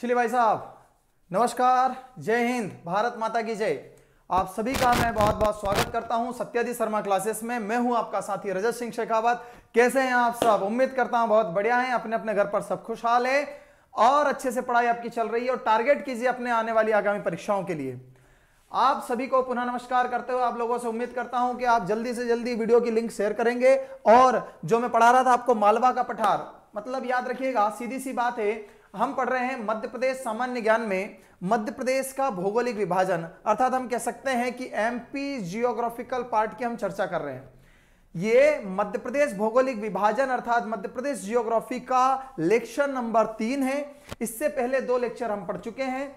चलिए भाई साहब नमस्कार जय हिंद भारत माता की जय आप सभी का मैं बहुत बहुत स्वागत करता हूं सत्याधि शर्मा क्लासेस में मैं हूं आपका साथी रजत सिंह शेखावत कैसे हैं आप सब उम्मीद करता हूं बहुत बढ़िया हैं अपने अपने घर पर सब खुशहाल है और अच्छे से पढ़ाई आपकी चल रही है और टारगेट कीजिए अपने आने वाली आगामी परीक्षाओं के लिए आप सभी को पुनः नमस्कार करते हुए आप लोगों से उम्मीद करता हूं कि आप जल्दी से जल्दी वीडियो की लिंक शेयर करेंगे और जो मैं पढ़ा रहा था आपको मालवा का पठार मतलब याद रखिएगा सीधी सी बात है हम पढ़ रहे हैं मध्य प्रदेश सामान्य ज्ञान में मध्य प्रदेश का भौगोलिक विभाजन अर्थात हम कह सकते हैं कि एमपी जियोग्राफिकल पार्ट की हम चर्चा कर रहे हैं ये मध्य प्रदेश भौगोलिक विभाजन अर्थात मध्य प्रदेश जियोग्राफी का लेक्चर नंबर तीन है इससे पहले दो लेक्चर हम पढ़ चुके हैं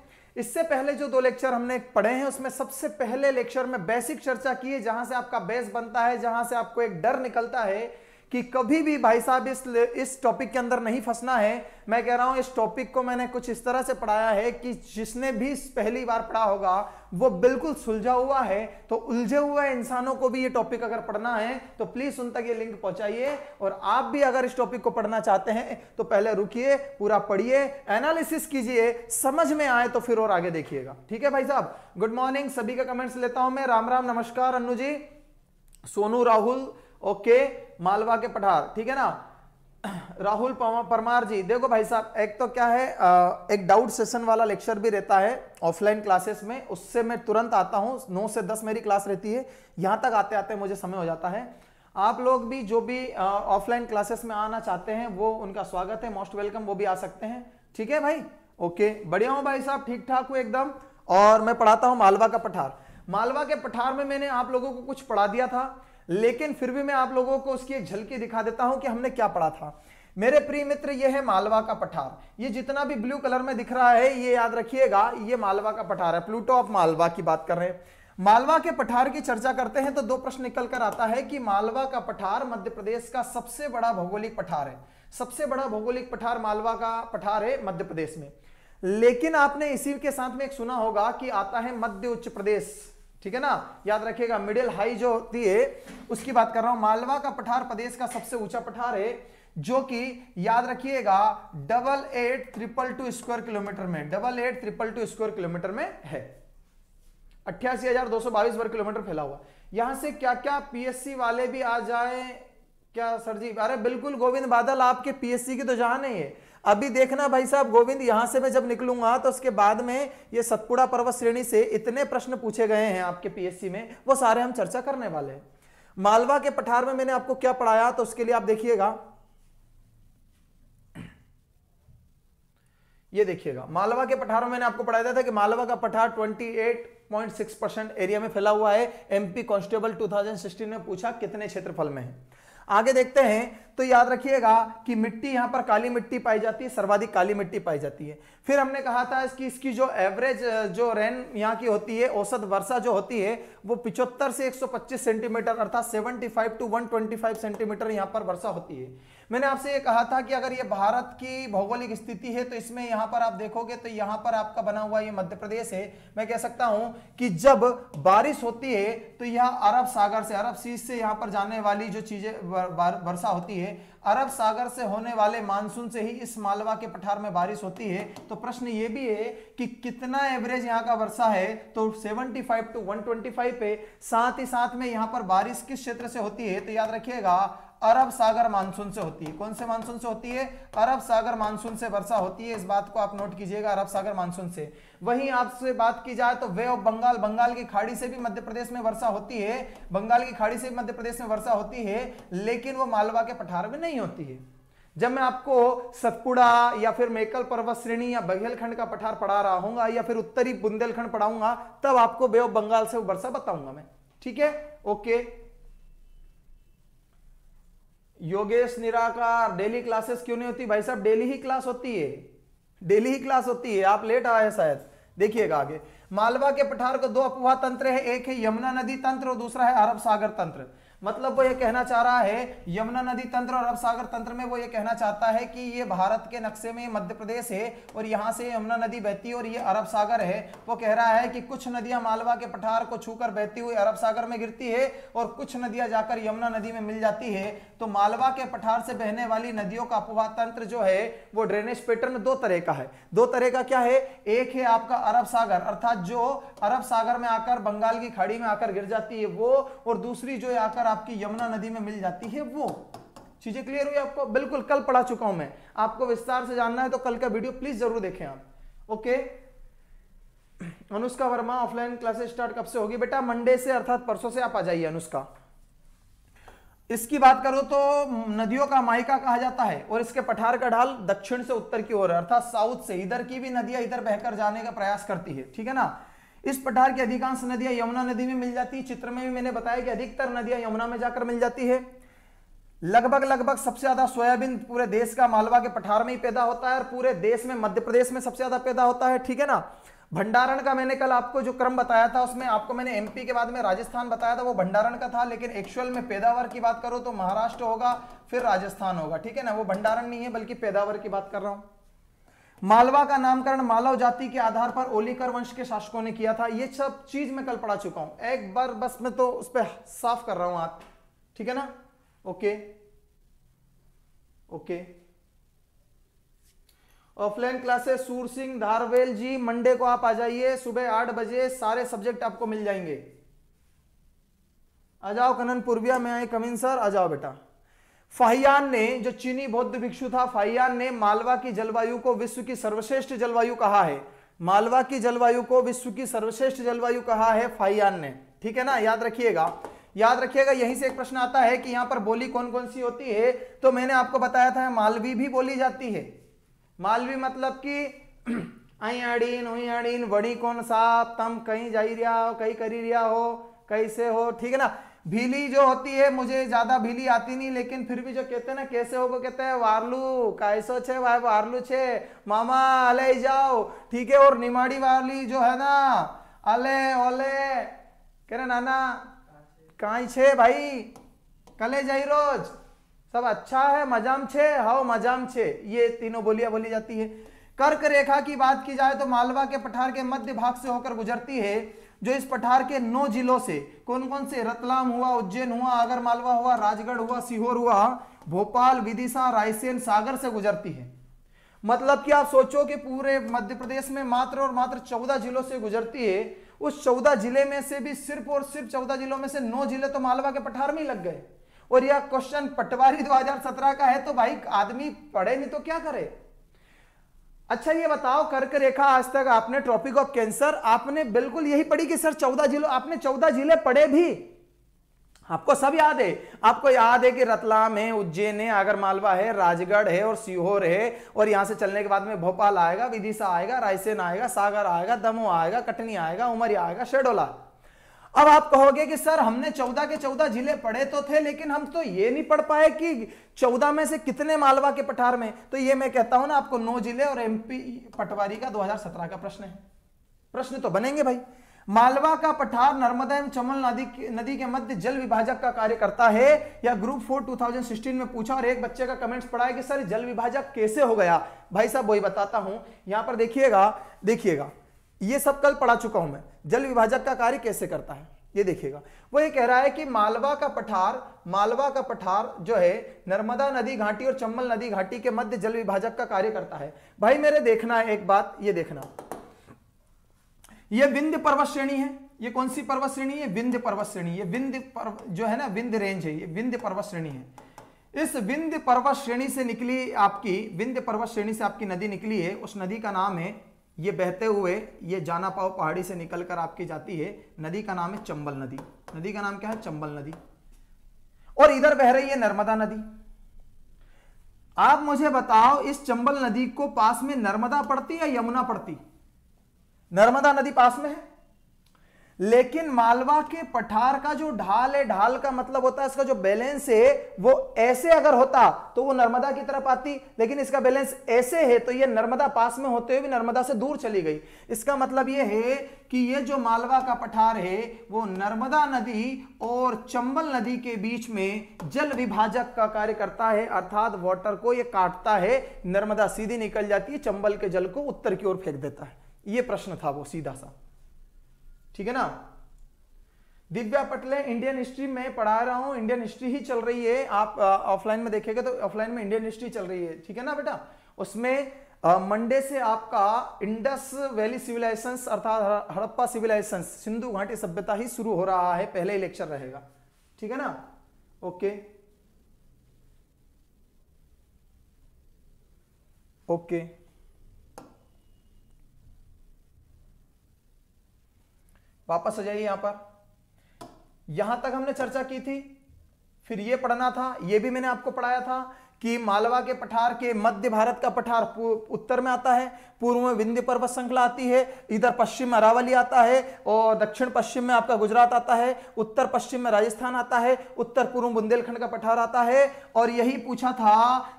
इससे पहले जो दो लेक्चर हमने पढ़े हैं उसमें सबसे पहले लेक्चर में बेसिक चर्चा की है जहां से आपका बेस बनता है जहां से आपको एक डर निकलता है कि कभी भी भाई साहब इस इस टॉपिक के अंदर नहीं फंसना है मैं कह रहा हूं इस टॉपिक को मैंने कुछ इस तरह से पढ़ाया है कि जिसने भी पहली बार पढ़ा होगा वो बिल्कुल सुलझा हुआ है तो उलझे हुए इंसानों को भी ये टॉपिक अगर पढ़ना है तो प्लीज उन तक ये लिंक पहुंचाइए और आप भी अगर इस टॉपिक को पढ़ना चाहते हैं तो पहले रुकिए पूरा पढ़िए एनालिसिस कीजिए समझ में आए तो फिर और आगे देखिएगा ठीक है भाई साहब गुड मॉर्निंग सभी का कमेंट्स लेता हूं मैं राम राम नमस्कार अनु जी सोनू राहुल ओके मालवा के पठार ठीक है ना राहुल परमार जी देखो भाई साहब एक तो क्या है आ, एक डाउट सेशन वाला लेक्चर भी रहता है ऑफलाइन क्लासेस में उससे मैं तुरंत आता हूं नौ से दस मेरी क्लास रहती है यहां तक आते आते मुझे समय हो जाता है आप लोग भी जो भी ऑफलाइन क्लासेस में आना चाहते हैं वो उनका स्वागत है मोस्ट वेलकम वो भी आ सकते हैं ठीक है भाई ओके बढ़िया हूँ भाई साहब ठीक ठाक हूँ एकदम और मैं पढ़ाता हूँ मालवा का पठार मालवा के पठार में मैंने आप लोगों को कुछ पढ़ा दिया था लेकिन फिर भी मैं आप लोगों को उसकी एक झलकी दिखा देता हूं कि हमने क्या पढ़ा था मेरे प्रिय मित्र ये है मालवा का पठार ये जितना भी ब्लू कलर में दिख रहा है ये याद रखिएगा ये मालवा का पठार है प्लूटो ऑफ मालवा की बात कर रहे हैं मालवा के पठार की चर्चा करते हैं तो दो प्रश्न निकल कर आता है कि मालवा का पठार मध्य प्रदेश का सबसे बड़ा भौगोलिक पठार है सबसे बड़ा भौगोलिक पठार मालवा का पठार है मध्य प्रदेश में लेकिन आपने इसी के साथ में एक सुना होगा कि आता है मध्य उच्च प्रदेश ठीक है ना याद रखिएगा मिडिल हाई जो होती है उसकी बात कर रहा हूं मालवा का पठार प्रदेश का सबसे ऊंचा पठार है जो कि याद रखिएगा double eight triple two square kilometre में double eight triple two square kilometre में है अट्ठासी हजार दो सौ बाईस वर्ग किलोमीटर फैला हुआ यहां से क्या क्या पीएससी वाले भी आ जाए क्या सर जी अरे बिल्कुल गोविंद बादल आपके पीएससी की तो जहां नहीं है अभी देखना भाई साहब गोविंद यहां से मैं जब निकलूंगा तो उसके बाद में ये सतपुड़ा पर्वत श्रेणी से इतने प्रश्न पूछे गए हैं आपके पीएससी में वो सारे हम चर्चा करने वाले हैं मालवा के पठार में मैंने आपको क्या पढ़ाया तो उसके लिए आप देखिएगा ये देखिएगा मालवा के पठार में मैंने आपको पढ़ाया था कि मालवा का पठार 28.6 परसेंट एरिया में फैला हुआ है एमपी कांस्टेबल 2016 में पूछा कितने क्षेत्रफल में है आगे देखते हैं तो याद रखिएगा कि मिट्टी यहां पर काली मिट्टी पाई जाती है सर्वाधिक काली मिट्टी पाई जाती है फिर हमने कहा था इसकी इसकी जो एवरेज जो रेन यहाँ की होती है औसत वर्षा जो होती है वो पिछहत्तर से 125 सेंटीमीटर अर्थात 75 टू 125 सेंटीमीटर यहाँ पर वर्षा होती है मैंने आपसे ये कहा था कि अगर ये भारत की भौगोलिक स्थिति है तो इसमें यहाँ पर आप देखोगे तो यहाँ पर आपका बना हुआ ये मध्य प्रदेश है मैं कह सकता हूं कि जब बारिश होती है तो यह अरब सागर से अरब सी से यहाँ पर जाने वाली जो चीज़ें वर्षा होती है अरब सागर से होने वाले मानसून से ही इस मालवा के पठार में बारिश होती है तो प्रश्न ये भी है कि कितना एवरेज यहाँ का वर्षा है तो 75 टू 125 पे साथ ही साथ में यहाँ पर बारिश किस क्षेत्र से होती है तो याद रखिएगा अरब सागर मानसून से होती है कौन से मानसून से होती है अरब सागर मानसून से वर्षा होती है इस बात को आप नोट कीजिएगा अरब सागर मानसून से वहीं आपसे बात की जाए तो वे ऑफ बंगाल बंगाल की खाड़ी से भी मध्य प्रदेश में वर्षा होती है बंगाल की खाड़ी से भी मध्य प्रदेश में वर्षा होती है लेकिन वो मालवा के पठार में नहीं होती है जब मैं आपको सतपुड़ा या फिर मेकल पर्वत श्रेणी या बघेलखंड का पठार पढ़ा रहा हूँ या फिर उत्तरी बुंदेलखंड पढ़ाऊंगा तब आपको बे ऑफ बंगाल से वर्षा बताऊंगा मैं ठीक है ओके योगेश निराकार डेली क्लासेस क्यों नहीं होती भाई साहब डेली ही क्लास होती है डेली ही क्लास होती है आप लेट आए शायद देखिएगा आगे मालवा के पठार को दो अपवाह तंत्र है एक है यमुना नदी तंत्र और दूसरा है अरब सागर तंत्र मतलब वो ये कहना चाह रहा है यमुना नदी तंत्र और अरब सागर तंत्र में वो ये कहना चाहता है कि ये भारत के नक्शे में मध्य प्रदेश है और यहाँ से यमुना नदी बहती है और ये अरब सागर है वो कह रहा है कि कुछ नदियां मालवा के पठार को छूकर बहती हुई अरब सागर में गिरती है और कुछ नदियां जाकर यमुना नदी में मिल जाती है तो मालवा के पठार से बहने वाली नदियों का अपवाह तंत्र जो है वो ड्रेनेज पैटर्न दो तरह का है दो तरह का क्या है एक है आपका अरब सागर अर्थात जो अरब सागर में आकर बंगाल की खाड़ी में आकर गिर जाती है वो और दूसरी जो आकर आपकी यमुना नदी में मिल जाती है वो चीजें क्लियर हुई आपको बिल्कुल कल पढ़ा चुका हूं मैं आपको विस्तार से जानना है तो कल का वीडियो प्लीज जरूर देखें आप okay Anushka Verma offline classes start कब से होगी बेटा मंडे से अर्थात परसों से आप आ जाइए अनुष्का इसकी बात करो तो नदियों का माइका कहा जाता है और इसके पठार का ढाल दक्षिण से उत्तर की ओर अर्थात साउथ से इधर की भी नदियां इधर बहकर जाने का प्रयास करती है ठीक है ना इस पठार की अधिकांश नदियां यमुना नदी में मिल जाती है चित्र में भी मैंने बताया कि अधिकतर नदियां यमुना में जाकर मिल जाती है लगभग लगभग सबसे ज्यादा सोयाबीन पूरे देश का मालवा के पठार में ही पैदा होता है और पूरे देश में मध्य प्रदेश में सबसे ज्यादा पैदा होता है ठीक है ना भंडारण का मैंने कल आपको जो क्रम बताया था उसमें आपको मैंने एमपी के बाद में राजस्थान बताया था वो भंडारण का था लेकिन एक्चुअल में पैदावार की बात करो तो महाराष्ट्र होगा फिर राजस्थान होगा ठीक है ना वो भंडारण नहीं है बल्कि पैदावार की बात कर रहा हूं मालवा का नामकरण मालव जाति के आधार पर ओलिकर वंश के शासकों ने किया था ये सब चीज मैं कल पढ़ा चुका हूं एक बार बस मैं तो उस पर साफ कर रहा हूं हाथ ठीक है ना ओके ओके ऑफलाइन क्लासेस सूर सिंह धारवेल जी मंडे को आप आ जाइए सुबह आठ बजे सारे सब्जेक्ट आपको मिल जाएंगे आ जाओ कनन पूर्विया में आए कमिन सर आ जाओ बेटा फाहियान ने जो चीनी बौद्ध भिक्षु था फाहियान ने मालवा की जलवायु को विश्व की सर्वश्रेष्ठ जलवायु कहा है मालवा की जलवायु को विश्व की सर्वश्रेष्ठ जलवायु कहा है फाहियान ने ठीक है ना याद रखिएगा याद रखिएगा यहीं से एक प्रश्न आता है कि यहां पर बोली कौन कौन सी होती है तो मैंने आपको बताया था मालवी भी बोली जाती है मालवी मतलब कि अड़ीन हुई वड़ी कौन सा तम कहीं जाइ रिया हो कहीं करी रिया हो कैसे हो ठीक है ना भीली जो होती है मुझे ज्यादा भीली आती नहीं लेकिन फिर भी जो कहते हैं ना कैसे होगा कहते हैं वारलू कैसो छे भाई वारलू छे मामा अले जाओ ठीक है और निमाड़ी वाली जो है ना अले ओले कह रहे नाना का छे भाई कले जाई रोज सब अच्छा है मजाम छे हाओ मजाम छे ये तीनों बोलियां बोली जाती है कर्क रेखा की बात की जाए तो मालवा के पठार के मध्य भाग से होकर गुजरती है जो इस पठार के नौ जिलों से कौन कौन से रतलाम हुआ उज्जैन हुआ आगर मालवा हुआ राजगढ़ हुआ सीहोर हुआ भोपाल विदिशा रायसेन सागर से गुजरती है मतलब कि आप सोचो कि पूरे मध्य प्रदेश में मात्र और मात्र चौदह जिलों से गुजरती है उस चौदह जिले में से भी सिर्फ और सिर्फ चौदह जिलों में से नौ जिले तो मालवा के पठार में ही लग गए और यह क्वेश्चन पटवारी 2017 का है तो भाई आदमी पढ़े नहीं तो क्या करे अच्छा ये बताओ कर्क रेखा आज तक आपने ट्रॉपिक ऑफ कैंसर आपने बिल्कुल यही पढ़ी कि सर चौदह जिलों आपने चौदह जिले पढ़े भी आपको सब याद है आपको याद है कि रतलाम है उज्जैन है आगरमालवा है राजगढ़ है और सीहोर है और यहां से चलने के बाद में भोपाल आएगा विदिशा आएगा रायसेन आएगा सागर आएगा दमो आएगा कटनी आएगा उमरिया आएगा शेडोला अब आप कहोगे कि सर हमने चौदह के चौदह जिले पढ़े तो थे लेकिन हम तो ये नहीं पढ़ पाए कि चौदह में से कितने मालवा के पठार में तो ये मैं कहता हूं ना आपको नौ जिले और एमपी पटवारी का 2017 का प्रश्न है प्रश्न तो बनेंगे भाई मालवा का पठार नर्मदा एवं चमल नदी नदी के मध्य जल विभाजक का कार्य करता है या ग्रुप फोर 2016 में पूछा और एक बच्चे का कमेंट्स पढ़ा है कि सर जल विभाजक कैसे हो गया भाई साहब वही बताता हूं यहां पर देखिएगा देखिएगा ये सब कल पढ़ा चुका हूं मैं जल विभाजक का कार्य कैसे करता है ये देखिएगा वो ये कह रहा है कि मालवा का पठार मालवा का पठार जो है नर्मदा नदी घाटी और चंबल नदी घाटी के मध्य जल विभाजक का कार्य करता है भाई मेरे देखना है एक बात ये देखना ये विंध्य पर्वत श्रेणी है ये कौन सी पर्वत श्रेणी है विंध्य पर्वत श्रेणी ये विंध्य पर्व जो है ना विंध्य रेंज है ये विंध्य पर्वत श्रेणी है इस विंध्य पर्वत श्रेणी से निकली आपकी विंध्य पर्वत श्रेणी से आपकी नदी निकली है उस नदी का नाम है ये बहते हुए ये जाना पाओ पहाड़ी से निकल कर आपकी जाती है नदी का नाम है चंबल नदी नदी का नाम क्या है चंबल नदी और इधर बह रही है नर्मदा नदी आप मुझे बताओ इस चंबल नदी को पास में नर्मदा पड़ती या यमुना पड़ती नर्मदा नदी पास में है लेकिन मालवा के पठार का जो ढाल है ढाल का मतलब होता है इसका जो बैलेंस है वो ऐसे अगर होता तो वो नर्मदा की तरफ आती लेकिन इसका बैलेंस ऐसे है तो ये नर्मदा पास में होते हुए भी नर्मदा से दूर चली गई इसका मतलब ये है कि ये जो मालवा का पठार है वो नर्मदा नदी और चंबल नदी के बीच में जल विभाजक का कार्य करता है अर्थात वॉटर को यह काटता है नर्मदा सीधी निकल जाती है चंबल के जल को उत्तर की ओर फेंक देता है ये प्रश्न था वो सीधा सा ठीक है ना दिव्या पटले इंडियन हिस्ट्री में पढ़ा रहा हूं इंडियन हिस्ट्री ही चल रही है आप ऑफलाइन में देखेगा तो ऑफलाइन में इंडियन हिस्ट्री चल रही है ठीक है ना बेटा उसमें मंडे से आपका इंडस वैली सिविलाइजेशन अर्थात हड़प्पा सिविलाइजेशन सिंधु घाटी सभ्यता ही शुरू हो रहा है पहले ही लेक्चर रहेगा ठीक है ना ओके ओके वापस आ जाइए यहां पर यहां तक हमने चर्चा की थी फिर ये पढ़ना था ये भी मैंने आपको पढ़ाया था कि मालवा के पठार के मध्य भारत का पठार उत्तर में आता है पूर्व में विंध्य पर्वत श्रृंखला आती है इधर पश्चिम में अरावली आता है और दक्षिण पश्चिम में आपका गुजरात आता है उत्तर पश्चिम में राजस्थान आता है उत्तर पूर्व बुंदेलखंड का पठार आता है और यही पूछा था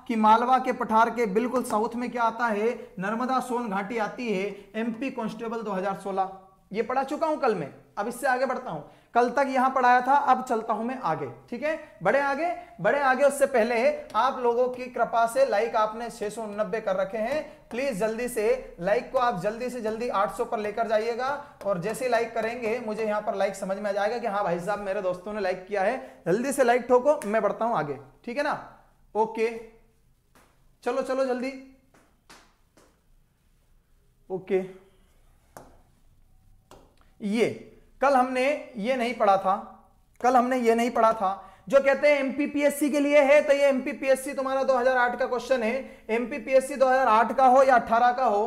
कि मालवा के पठार के बिल्कुल साउथ में क्या आता है नर्मदा सोन घाटी आती है एमपी कॉन्स्टेबल दो ये पढ़ा चुका हूं कल मैं अब इससे आगे बढ़ता हूं कल तक यहां पढ़ाया था अब चलता हूं मैं आगे ठीक है बड़े आगे बड़े आगे उससे पहले आप लोगों की कृपा से लाइक आपने छह कर रखे हैं प्लीज जल्दी से लाइक को आप जल्दी से जल्दी 800 पर लेकर जाइएगा और जैसे लाइक करेंगे मुझे यहां पर लाइक समझ में आ जाएगा कि हाँ भाई साहब मेरे दोस्तों ने लाइक किया है जल्दी से लाइक ठोको मैं बढ़ता हूं आगे ठीक है ना ओके चलो चलो जल्दी ओके ये कल हमने ये नहीं पढ़ा था कल हमने ये नहीं पढ़ा था जो कहते हैं एमपीपीएससी के लिए है तो ये एमपीपीएससी तुम्हारा 2008 का क्वेश्चन है एमपीपीएससी 2008 का हो या 18 का हो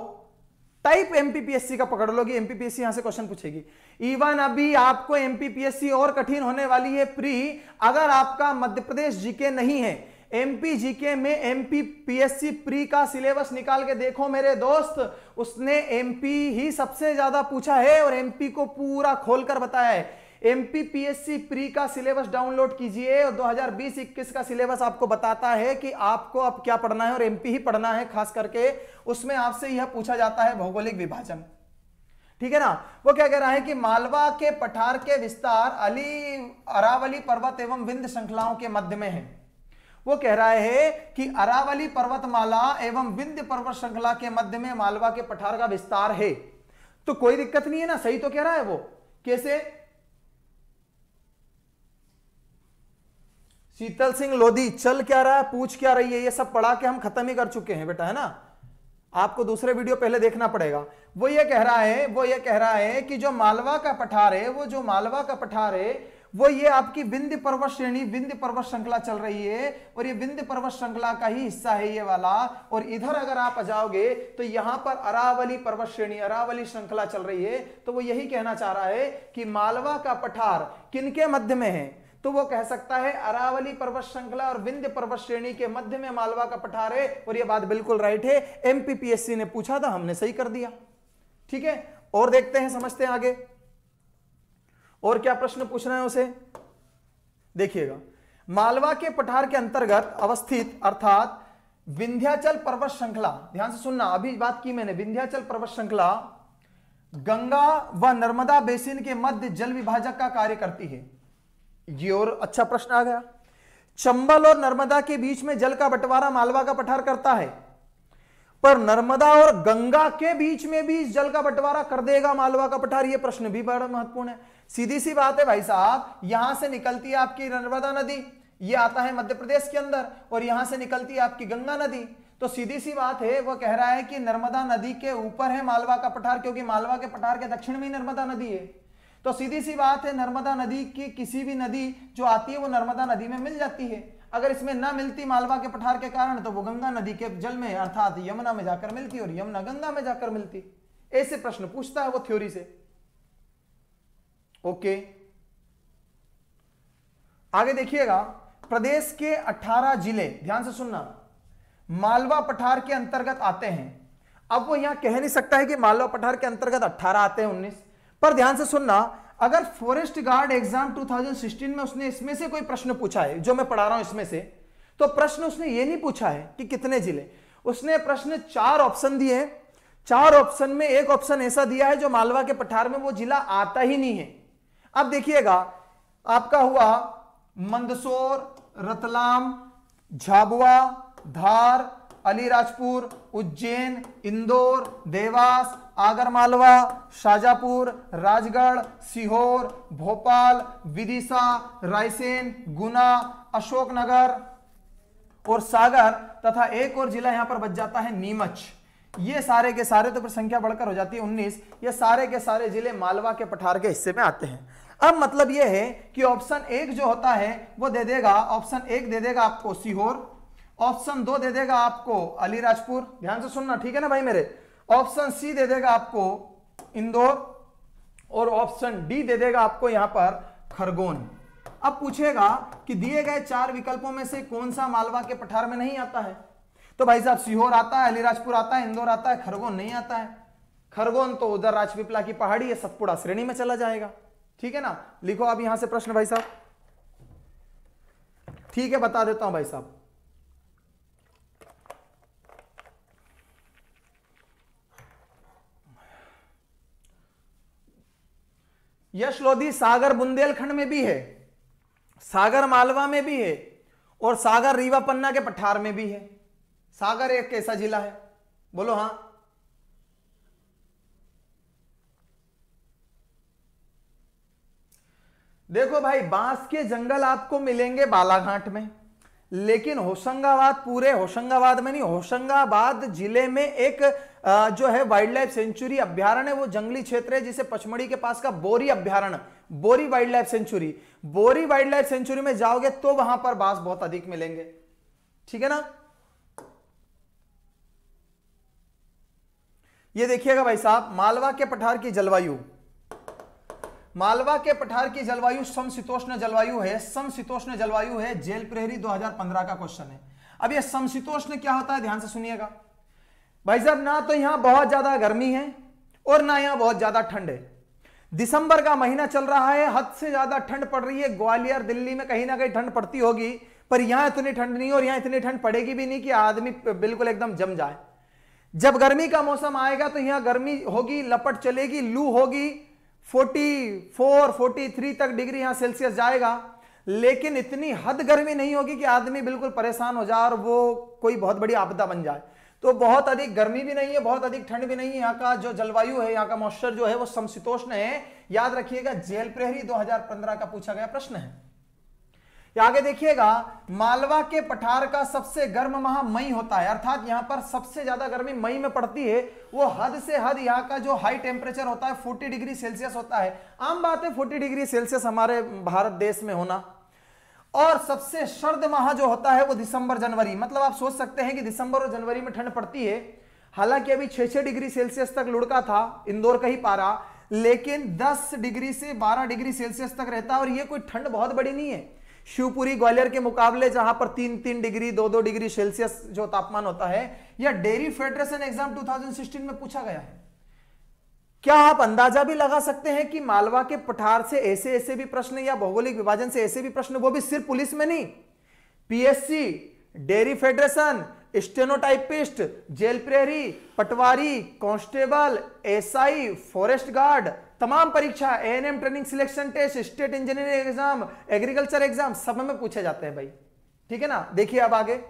टाइप एमपीपीएससी का पकड़ लोगी एमपीपीएससी यहां से क्वेश्चन पूछेगी इवन अभी आपको एमपीपीएससी और कठिन होने वाली है प्री अगर आपका मध्य प्रदेश जीके नहीं है एमपी जीके में एमपी पीएससी प्री का सिलेबस निकाल के देखो मेरे दोस्त उसने एमपी ही सबसे ज्यादा पूछा है और एमपी को पूरा खोलकर बताया है एमपी पीएससी प्री का सिलेबस डाउनलोड कीजिए और 2020-21 का सिलेबस आपको बताता है कि आपको अब क्या पढ़ना है और एमपी ही पढ़ना है खास करके उसमें आपसे यह पूछा जाता है भौगोलिक विभाजन ठीक है ना वो क्या कह रहा है कि मालवा के पठार के विस्तार अली अरावली पर्वत एवं विंध्य श्रृंखलाओं के मध्य में है वो कह रहा है कि अरावली पर्वतमाला एवं विंध्य पर्वत श्रृंखला के मध्य में मालवा के पठार का विस्तार है तो कोई दिक्कत नहीं है ना सही तो कह रहा है वो कैसे शीतल सिंह लोधी चल क्या रहा है पूछ क्या रही है ये सब पढ़ा के हम खत्म ही कर चुके हैं बेटा है ना आपको दूसरे वीडियो पहले देखना पड़ेगा वो ये कह रहा है वो ये कह रहा है कि जो मालवा का पठार है वो जो मालवा का पठार है वो ये आपकी विंध्य पर्वत श्रेणी विंध्य पर्वत श्रृंखला चल रही है और ये विंध्य पर्वत श्रृंखला का ही हिस्सा है ये वाला और इधर अगर आप जाओगे तो यहां पर अरावली पर्वत श्रेणी अरावली श्रृंखला चल रही है तो वो यही कहना चाह रहा है कि मालवा का पठार किनके मध्य में है तो वो कह सकता है अरावली पर्वत श्रृंखला और विंध्य पर्वत श्रेणी के मध्य में मालवा का पठार है और ये बात बिल्कुल राइट है एमपीपीएससी ने पूछा था हमने सही कर दिया ठीक है और देखते हैं समझते हैं आगे और क्या प्रश्न पूछना है उसे देखिएगा मालवा के पठार के अंतर्गत अवस्थित अर्थात विंध्याचल पर्वत श्रृंखला ध्यान से सुनना अभी बात की मैंने विंध्याचल पर्वत श्रृंखला गंगा व नर्मदा बेसिन के मध्य जल विभाजक का कार्य करती है ये और अच्छा प्रश्न आ गया चंबल और नर्मदा के बीच में जल का बंटवारा मालवा का पठार करता है पर नर्मदा और गंगा के बीच में भी जल का बंटवारा कर देगा मालवा का पठार यह प्रश्न भी बड़ा महत्वपूर्ण है सीधी सी बात है भाई साहब यहां से निकलती है आपकी नर्मदा नदी ये आता है मध्य प्रदेश के अंदर और यहां से निकलती है आपकी गंगा नदी तो सीधी सी बात है वो कह रहा है कि नर्मदा नदी के ऊपर है मालवा का पठार क्योंकि मालवा के पठार के दक्षिण में ही नर्मदा नदी है तो सीधी सी बात है नर्मदा नदी की किसी भी नदी जो आती है वो नर्मदा नदी में मिल जाती है अगर इसमें न मिलती मालवा के पठार के कारण तो वो गंगा नदी के जल में अर्थात यमुना में जाकर मिलती और यमुना गंगा में जाकर मिलती ऐसे प्रश्न पूछता है वो थ्योरी से ओके आगे देखिएगा प्रदेश के 18 जिले ध्यान से सुनना मालवा पठार के अंतर्गत आते हैं अब वो यहां कह नहीं सकता है कि मालवा पठार के अंतर्गत 18 आते हैं 19 पर ध्यान से सुनना अगर फॉरेस्ट गार्ड एग्जाम 2016 में उसने इसमें से कोई प्रश्न पूछा है जो मैं पढ़ा रहा हूं इसमें से तो प्रश्न उसने ये नहीं पूछा है कि कितने जिले उसने प्रश्न चार ऑप्शन दिए चार ऑप्शन में एक ऑप्शन ऐसा दिया है जो मालवा के पठार में वो जिला आता ही नहीं है अब देखिएगा आपका हुआ मंदसौर रतलाम झाबुआ धार अलीराजपुर उज्जैन इंदौर देवास आगरमालवा शाजापुर राजगढ़ सीहोर भोपाल विदिशा रायसेन गुना अशोकनगर और सागर तथा एक और जिला यहां पर बच जाता है नीमच ये सारे के सारे तो फिर संख्या बढ़कर हो जाती है उन्नीस ये सारे के सारे जिले मालवा के पठार के हिस्से में आते हैं अब मतलब यह है कि ऑप्शन एक जो होता है वो दे देगा ऑप्शन एक दे देगा आपको सीहोर ऑप्शन दो दे देगा आपको अलीराजपुर ध्यान से सुनना ठीक है ना भाई मेरे ऑप्शन सी दे देगा आपको इंदौर और ऑप्शन डी दे देगा आपको यहां पर खरगोन अब पूछेगा कि दिए गए चार विकल्पों में से कौन सा मालवा के पठार में नहीं आता है तो भाई साहब सीहोर आता है अलीराजपुर आता है इंदौर आता है खरगोन नहीं आता है खरगोन तो उधर राजपिपला की पहाड़ी है सतपुड़ा श्रेणी में चला जाएगा ठीक है ना लिखो अब यहां से प्रश्न भाई साहब ठीक है बता देता हूं भाई साहब यश लोधी सागर बुंदेलखंड में भी है सागर मालवा में भी है और सागर रीवा पन्ना के पठार में भी है सागर एक कैसा जिला है बोलो हां देखो भाई बांस के जंगल आपको मिलेंगे बालाघाट में लेकिन होशंगाबाद पूरे होशंगाबाद में नहीं होशंगाबाद जिले में एक जो है वाइल्ड लाइफ सेंचुरी अभ्यारण है वो जंगली क्षेत्र है जिसे पचमढ़ी के पास का बोरी अभ्यारण Bori wildlife sanctuary Bori wildlife sanctuary में जाओगे तो वहां पर बांस बहुत अधिक मिलेंगे ठीक है ना ये देखिएगा भाई साहब मालवा के पठार की जलवायु मालवा के पठार की जलवायु समशीतोष्ण जलवायु है समशीतोष्ण जलवायु है जेल प्रहरी 2015 का क्वेश्चन है अब ये समशीतोष्ण क्या होता है ध्यान से सुनिएगा भाई साहब ना तो यहां बहुत ज्यादा गर्मी है और ना यहां बहुत ज्यादा ठंड है दिसंबर का महीना चल रहा है हद से ज्यादा ठंड पड़ रही है ग्वालियर दिल्ली में कहीं ना कहीं ठंड पड़ती होगी पर यहां इतनी ठंड नहीं और यहां इतनी ठंड पड़ेगी भी नहीं कि आदमी बिल्कुल एकदम जम जाए जब गर्मी का मौसम आएगा तो यहां गर्मी होगी लपट चलेगी लू होगी 44, 43 तक डिग्री यहां सेल्सियस जाएगा लेकिन इतनी हद गर्मी नहीं होगी कि आदमी बिल्कुल परेशान हो जाए और वो कोई बहुत बड़ी आपदा बन जाए तो बहुत अधिक गर्मी भी नहीं है बहुत अधिक ठंड भी नहीं है यहाँ का जो जलवायु है यहाँ का मॉइस्चर जो है वो समशीतोष्ण है याद रखिएगा जेल प्रहरी 2015 का पूछा गया प्रश्न है आगे देखिएगा मालवा के पठार का सबसे गर्म माह मई होता है अर्थात यहां पर सबसे ज्यादा गर्मी मई में पड़ती है वो हद से हद यहाँ का जो हाई टेम्परेचर होता है 40 डिग्री सेल्सियस होता है आम बात है 40 डिग्री सेल्सियस हमारे भारत देश में होना और सबसे सर्द माह जो होता है वो दिसंबर जनवरी मतलब आप सोच सकते हैं कि दिसंबर और जनवरी में ठंड पड़ती है हालांकि अभी छह छह डिग्री सेल्सियस तक लुढ़का था इंदौर का ही पारा लेकिन दस डिग्री से बारह डिग्री सेल्सियस तक रहता है और ये कोई ठंड बहुत बड़ी नहीं है शिवपुरी ग्वालियर के मुकाबले जहां पर तीन तीन डिग्री दो दो डिग्री सेल्सियस जो तापमान होता है यह डेयरी फेडरेशन एग्जाम 2016 में पूछा गया है क्या आप अंदाजा भी लगा सकते हैं कि मालवा के पठार से ऐसे ऐसे भी प्रश्न या भौगोलिक विभाजन से ऐसे भी प्रश्न वो भी सिर्फ पुलिस में नहीं PSC dairy federation stenotypist jail प्रेरी patwari constable SI forest guard तमाम परीक्षा ANM training selection test state engineering exam agriculture exam सब में पूछे जाते हैं भाई ठीक है ना देखिए अब आगे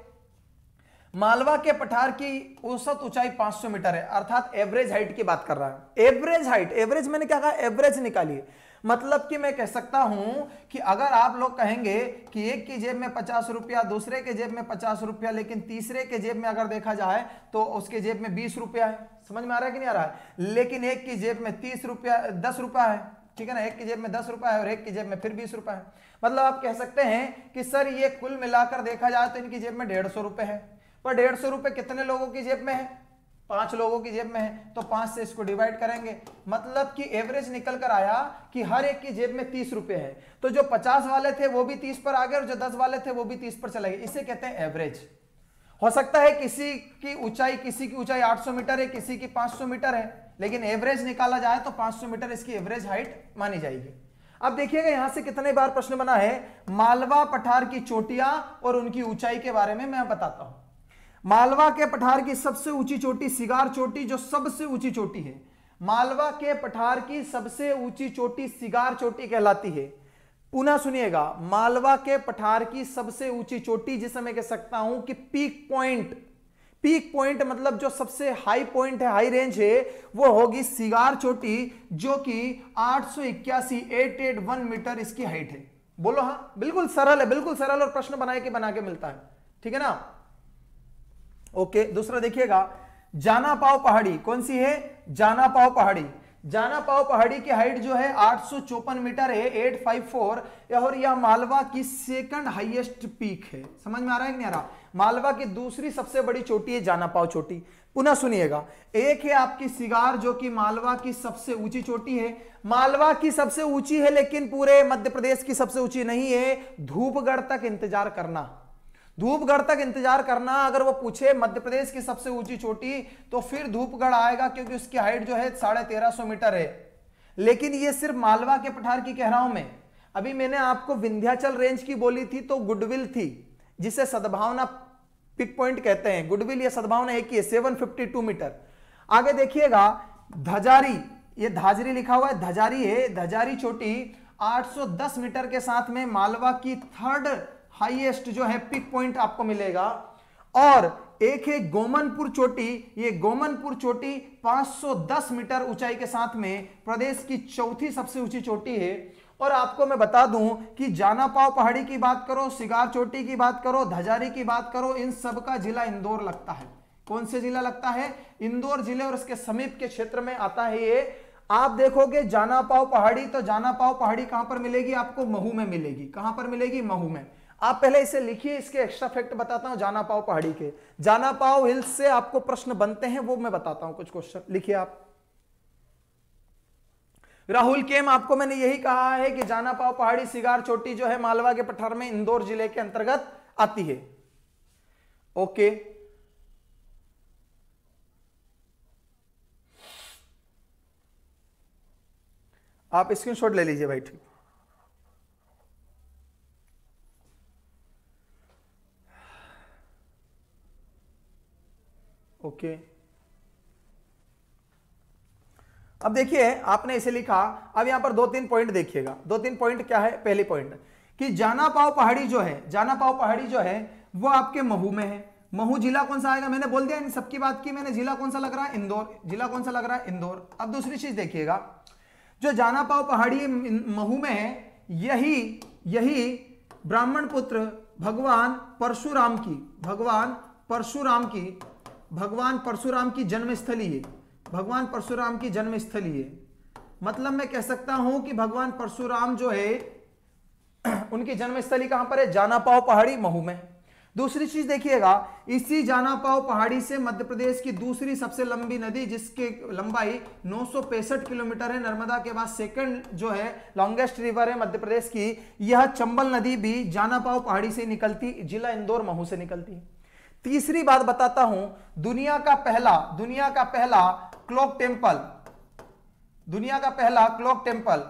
मालवा के पठार की औसत ऊंचाई 500 मीटर है अर्थात एवरेज हाइट की बात कर रहा है एवरेज हाइट एवरेज मैंने क्या कहा एवरेज निकालिए मतलब कि मैं कह सकता हूं कि अगर आप लोग कहेंगे कि एक की जेब में पचास रुपया दूसरे के जेब में पचास रुपया लेकिन तीसरे के जेब में अगर देखा जाए तो उसके जेब में बीस रुपया है समझ में आ रहा है कि नहीं आ रहा है लेकिन एक की जेब में तीस रुपया दस रुपया है ठीक है ना एक की जेब में दस रुपया है और एक की जेब में फिर बीस रुपया है मतलब आप कह सकते हैं कि सर ये कुल मिलाकर देखा जाए तो इनकी जेब में डेढ़ सौ रुपए है पर डेढ़ सौ रुपए कितने लोगों की जेब में है पांच लोगों की जेब में है तो पांच से इसको डिवाइड करेंगे मतलब कि एवरेज निकल कर आया कि हर एक की जेब में तीस रुपए है तो जो पचास वाले थे वो भी तीस पर आ गए और जो दस वाले थे वो भी तीस पर चले गए इसे कहते हैं एवरेज हो सकता है किसी की ऊंचाई किसी की ऊंचाई 800 मीटर है किसी की 500 मीटर है लेकिन एवरेज निकाला जाए तो 500 मीटर इसकी एवरेज हाइट मानी जाएगी अब देखिएगा यहां से कितने बार प्रश्न बना है मालवा पठार की चोटियां और उनकी ऊंचाई के बारे में मैं बताता हूं मालवा के पठार की सबसे ऊंची चोटी सिगार चोटी जो सबसे ऊंची चोटी है मालवा के पठार की सबसे ऊंची चोटी सिगार चोटी कहलाती है पुनः सुनिएगा मालवा के पठार की सबसे ऊंची चोटी जिसे मैं कह सकता हूं कि पीक पॉइंट पीक पॉइंट मतलब जो सबसे हाई पॉइंट है हाई रेंज है वो होगी सिगार चोटी जो कि आठ सौ मीटर इसकी हाइट है बोलो हाँ बिल्कुल सरल है बिल्कुल सरल और प्रश्न बनाए के बना के मिलता है ठीक है ना ओके दूसरा देखिएगा जाना पाव पहाड़ी कौन सी है जाना पाव पहाड़ी जाना पाव पहाड़ी की हाइट जो है आठ मीटर है 854 और यह मालवा की सेकंड हाईएस्ट पीक है समझ में आ रहा है नहीं आ रहा मालवा की दूसरी सबसे बड़ी चोटी है जाना पाव चोटी पुनः सुनिएगा एक है आपकी सिगार जो कि मालवा की सबसे ऊंची चोटी है मालवा की सबसे ऊंची है लेकिन पूरे मध्य प्रदेश की सबसे ऊंची नहीं है धूपगढ़ तक इंतजार करना धूपगढ़ तक इंतजार करना अगर वो पूछे मध्य प्रदेश की सबसे ऊंची चोटी तो फिर धूपगढ़ आएगा क्योंकि उसकी हाइट जो है साढ़े तेरह सौ मीटर है लेकिन ये सिर्फ मालवा के पठार की कह रहा हूं मैं अभी मैंने आपको विंध्याचल रेंज की बोली थी तो गुडविल थी जिसे सद्भावना पिक पॉइंट कहते हैं गुडविल या सद्भावना एक ही है सेवन फिफ्टी टू मीटर आगे देखिएगा धजारी ये धाजरी लिखा हुआ है धजारी है धजारी चोटी 810 मीटर के साथ में मालवा की थर्ड हाईएस्ट जो है पिक पॉइंट आपको मिलेगा और एक है गोमनपुर चोटी ये गोमनपुर चोटी 510 मीटर ऊंचाई के साथ में प्रदेश की चौथी सबसे ऊंची चोटी है और आपको मैं बता दूं कि जाना पहाड़ी की बात करो सिगार चोटी की बात करो धजारी की बात करो इन सब का जिला इंदौर लगता है कौन से जिला लगता है इंदौर जिले और इसके समीप के क्षेत्र में आता है ये आप देखोगे जाना पहाड़ी तो जाना पहाड़ी कहां पर मिलेगी आपको महू में मिलेगी कहां पर मिलेगी महू में आप पहले इसे लिखिए इसके एक्स्ट्रा फैक्ट बताता हूं जाना पाओ पहाड़ी के जाना पाओ हिल्स से आपको प्रश्न बनते हैं वो मैं बताता हूं कुछ क्वेश्चन लिखिए आप राहुल केम आपको मैंने यही कहा है कि जाना पाओ पहाड़ी सिगार चोटी जो है मालवा के पठार में इंदौर जिले के अंतर्गत आती है ओके आप स्क्रीनशॉट ले लीजिए भाई ठीक ओके अब देखिए आपने इसे लिखा अब यहां पर दो तीन पॉइंट देखिएगा दो तीन पॉइंट क्या है पहली पॉइंट कि जाना पाव पहाड़ी जो है जाना पाव पहाड़ी जो है वो आपके महू में है महू जिला कौन सा आएगा मैंने बोल दिया इन सबकी बात की मैंने जिला कौन सा लग रहा है इंदौर जिला कौन सा लग रहा है इंदौर अब दूसरी चीज देखिएगा जो जाना पाव पहाड़ी महू में है यही यही ब्राह्मण पुत्र भगवान परशुराम की भगवान परशुराम की भगवान परशुराम की जन्मस्थली है भगवान परशुराम की जन्मस्थली है मतलब मैं कह सकता हूं कि भगवान परशुराम जो है उनकी जन्मस्थली कहां पर है जानापाव पहाड़ी महू में दूसरी चीज देखिएगा इसी जानापाव पहाड़ी से मध्य प्रदेश की दूसरी सबसे लंबी नदी जिसके लंबाई नौ किलोमीटर है नर्मदा के बाद सेकंड जो है लॉन्गेस्ट रिवर है मध्य प्रदेश की यह चंबल नदी भी जानापाव पहाड़ी से निकलती जिला इंदौर महू से निकलती है तीसरी बात बताता हूं दुनिया का पहला दुनिया का पहला क्लॉक टेम्पल दुनिया का पहला क्लॉक टेम्पल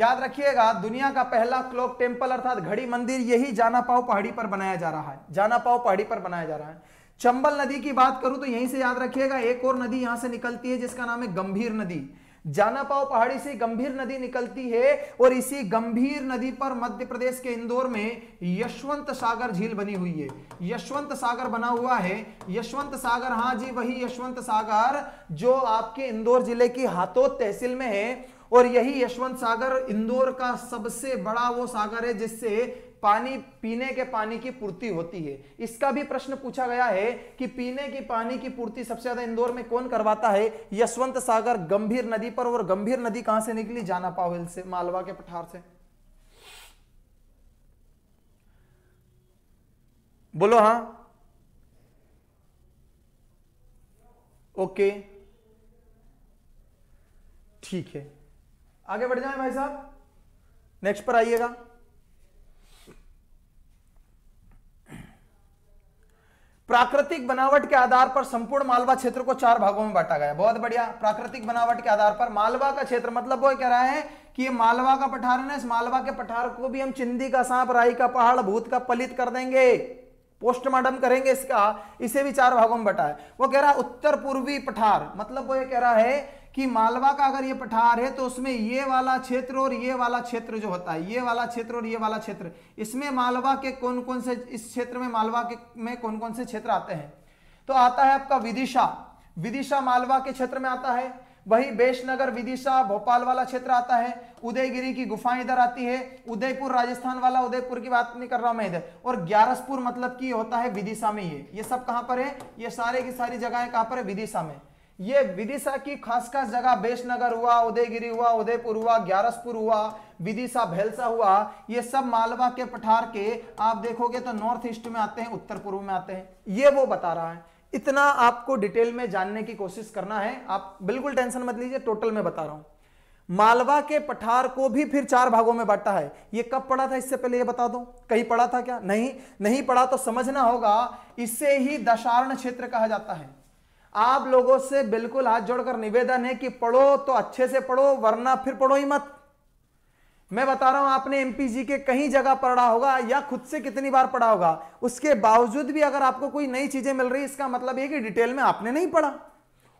याद रखिएगा दुनिया का पहला क्लॉक टेम्पल अर्थात घड़ी मंदिर यही जाना पाओ पहाड़ी पर बनाया जा रहा है जाना पाओ पहाड़ी पर बनाया जा रहा है चंबल नदी की बात करूं तो यहीं से याद रखिएगा एक और नदी यहां से निकलती है जिसका नाम है गंभीर नदी जानापाव पहाड़ी से गंभीर नदी निकलती है और इसी गंभीर नदी पर मध्य प्रदेश के इंदौर में यशवंत सागर झील बनी हुई है यशवंत सागर बना हुआ है यशवंत सागर हाँ जी वही यशवंत सागर जो आपके इंदौर जिले की हाथोद तहसील में है और यही यशवंत सागर इंदौर का सबसे बड़ा वो सागर है जिससे पानी पीने के पानी की पूर्ति होती है इसका भी प्रश्न पूछा गया है कि पीने की पानी की पूर्ति सबसे ज्यादा इंदौर में कौन करवाता है यशवंत सागर गंभीर नदी पर और गंभीर नदी कहां से निकली जाना पावेल से मालवा के पठार से बोलो हां ओके ठीक है आगे बढ़ जाए भाई साहब नेक्स्ट पर आइएगा प्राकृतिक बनावट के आधार पर संपूर्ण मालवा क्षेत्र को चार भागों में बांटा गया बहुत बढ़िया प्राकृतिक बनावट के आधार पर मालवा का क्षेत्र मतलब वो कह रहा है कि ये मालवा का पठार है ना इस मालवा के पठार को भी हम चिंदी का सांप राई का पहाड़ भूत का पलित कर देंगे पोस्टमार्टम करेंगे इसका इसे भी चार भागों में बटा है वो कह रहा है उत्तर पूर्वी पठार मतलब वो ये कह रहा है कि मालवा का अगर ये पठार है तो उसमें ये वाला क्षेत्र और ये वाला क्षेत्र जो होता है ये वाला क्षेत्र और ये वाला क्षेत्र इसमें मालवा के कौन कौन से इस क्षेत्र में मालवा के में कौन कौन से क्षेत्र आते हैं तो आता है आपका विदिशा विदिशा मालवा के क्षेत्र में आता है वही बेशनगर विदिशा भोपाल वाला क्षेत्र आता है उदयगिरी की गुफाएं इधर आती है उदयपुर राजस्थान वाला उदयपुर की बात नहीं कर रहा हूं मैं इधर और ग्यारसपुर मतलब की होता है विदिशा में ये ये सब कहां पर है ये सारे की सारी जगह कहां पर है विदिशा में ये विदिशा की खास खास जगह बेशनगर हुआ उदयगिरी हुआ उदयपुर हुआ ग्यारसपुर हुआ विदिशा भेलसा हुआ ये सब मालवा के पठार के आप देखोगे तो नॉर्थ ईस्ट में आते हैं उत्तर पूर्व में आते हैं ये वो बता रहा है इतना आपको डिटेल में जानने की कोशिश करना है आप बिल्कुल टेंशन मत लीजिए टोटल में बता रहा हूं मालवा के पठार को भी फिर चार भागों में बांटा है ये कब पढ़ा था इससे पहले ये बता दो कहीं पढ़ा था क्या नहीं नहीं पढ़ा तो समझना होगा इससे ही दशारण क्षेत्र कहा जाता है आप लोगों से बिल्कुल हाथ जोड़कर निवेदन है कि पढ़ो तो अच्छे से पढ़ो वरना फिर पढ़ो ही मत मैं बता रहा हूं आपने एमपीजी के कहीं जगह पढ़ा होगा या खुद से कितनी बार पढ़ा होगा उसके बावजूद भी अगर आपको कोई नई चीजें मिल रही इसका मतलब है कि डिटेल में आपने नहीं पढ़ा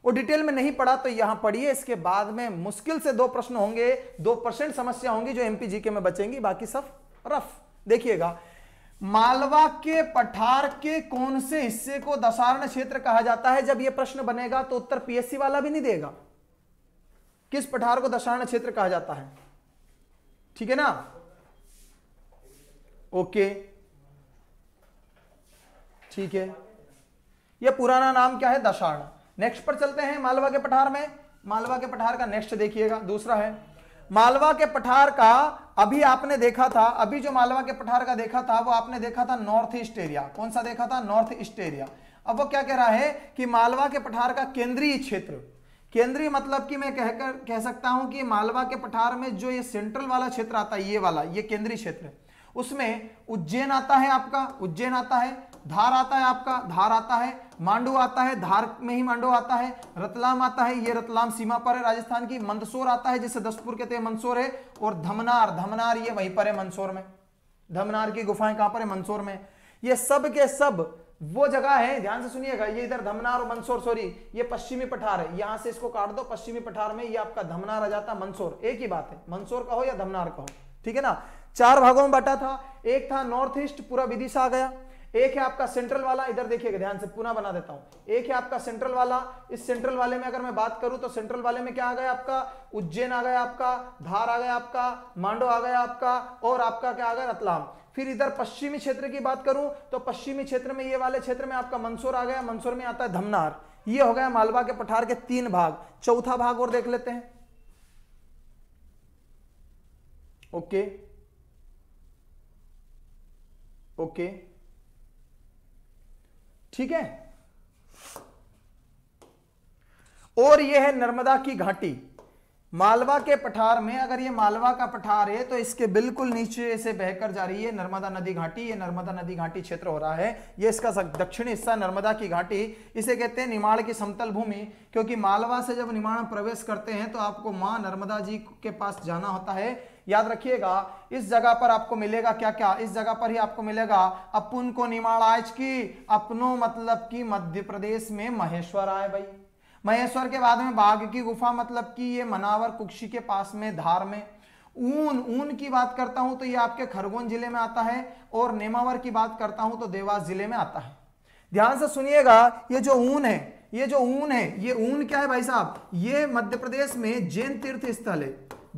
और डिटेल में नहीं पढ़ा तो यहां पढ़िए इसके बाद में मुश्किल से दो प्रश्न होंगे दो परसेंट समस्या होंगी जो एमपीजी के में बचेंगी बाकी सब रफ देखिएगा मालवा के पठार के कौन से हिस्से को दशारण क्षेत्र कहा जाता है जब यह प्रश्न बनेगा तो उत्तर पीएससी वाला भी नहीं देगा किस पठार को दशारण क्षेत्र कहा जाता है ठीक है ना ओके ठीक है यह पुराना नाम क्या है दशारण नेक्स्ट पर चलते हैं मालवा के पठार में मालवा के पठार का नेक्स्ट देखिएगा दूसरा है मालवा के पठार का अभी आपने देखा था अभी जो मालवा के पठार का देखा था वो आपने देखा था नॉर्थ ईस्ट एरिया कौन सा देखा था नॉर्थ ईस्ट एरिया अब वो क्या कह रहा है कि मालवा के पठार का केंद्रीय क्षेत्र केंद्रीय मतलब कि मैं कहकर कह सकता हूं कि मालवा के पठार में जो ये सेंट्रल वाला क्षेत्र आता है ये वाला ये केंद्रीय क्षेत्र उसमें उज्जैन आता है आपका उज्जैन आता है धार आता है आपका धार आता है मांडो आता है धार में ही मांडो आता है रतलाम आता है ये रतलाम सीमा पर है राजस्थान की मंदसौर आता है जिसे दसपुर कहते हैं मंदसौर है और धमनार धमनार ये वहीं पर है मंदसौर में धमनार की गुफाएं कहां पर है मंदसौर में ये सब के सब वो जगह है ध्यान से सुनिएगा ये इधर धमनार और मंदसौर सॉरी ये पश्चिमी पठार है यहां से इसको काट दो पश्चिमी पठार में ये आपका धमनार आ जाता है मंदसौर एक ही बात है मंदसौर का हो या धमनार का हो ठीक है ना चार भागों में बटा था एक था नॉर्थ ईस्ट पूरा विदिशा आ गया एक है आपका सेंट्रल वाला इधर देखिएगा ध्यान से पुनः बना देता हूं एक है आपका सेंट्रल वाला इस सेंट्रल वाले में अगर मैं बात करूं तो सेंट्रल वाले में क्या आ गया आपका उज्जैन आ गया आपका धार आ गया आपका मांडो आ गया आपका और आपका क्या आ गया रतलाम फिर इधर पश्चिमी क्षेत्र की बात करूं तो पश्चिमी क्षेत्र में ये वाले क्षेत्र में आपका मंसूर आ गया मंसूर में आता है धमनार ये हो गया मालवा के पठार के तीन भाग चौथा भाग और देख लेते हैं ओके ओके okay. ठीक है और यह है नर्मदा की घाटी मालवा के पठार में अगर ये मालवा का पठार है तो इसके बिल्कुल नीचे से बहकर जा रही है नर्मदा नदी घाटी ये नर्मदा नदी घाटी क्षेत्र हो रहा है ये इसका दक्षिणी हिस्सा नर्मदा की घाटी इसे कहते हैं निमाड़ की समतल भूमि क्योंकि मालवा से जब निमाड़ प्रवेश करते हैं तो आपको मां नर्मदा जी के पास जाना होता है याद रखिएगा इस जगह पर आपको मिलेगा क्या क्या इस जगह पर ही आपको मिलेगा अपुन को निमाड़ाज की अपनो मतलब की मध्य प्रदेश में महेश्वर आए भाई महेश्वर के बाद में बाघ की गुफा मतलब की ये मनावर कुक्षी के पास में धार में ऊन ऊन की बात करता हूं तो ये आपके खरगोन जिले में आता है और नेमावर की बात करता हूं तो देवास जिले में आता है ध्यान से सुनिएगा ये जो ऊन है ये जो ऊन है ये ऊन क्या है भाई साहब ये मध्य प्रदेश में जैन तीर्थ स्थल है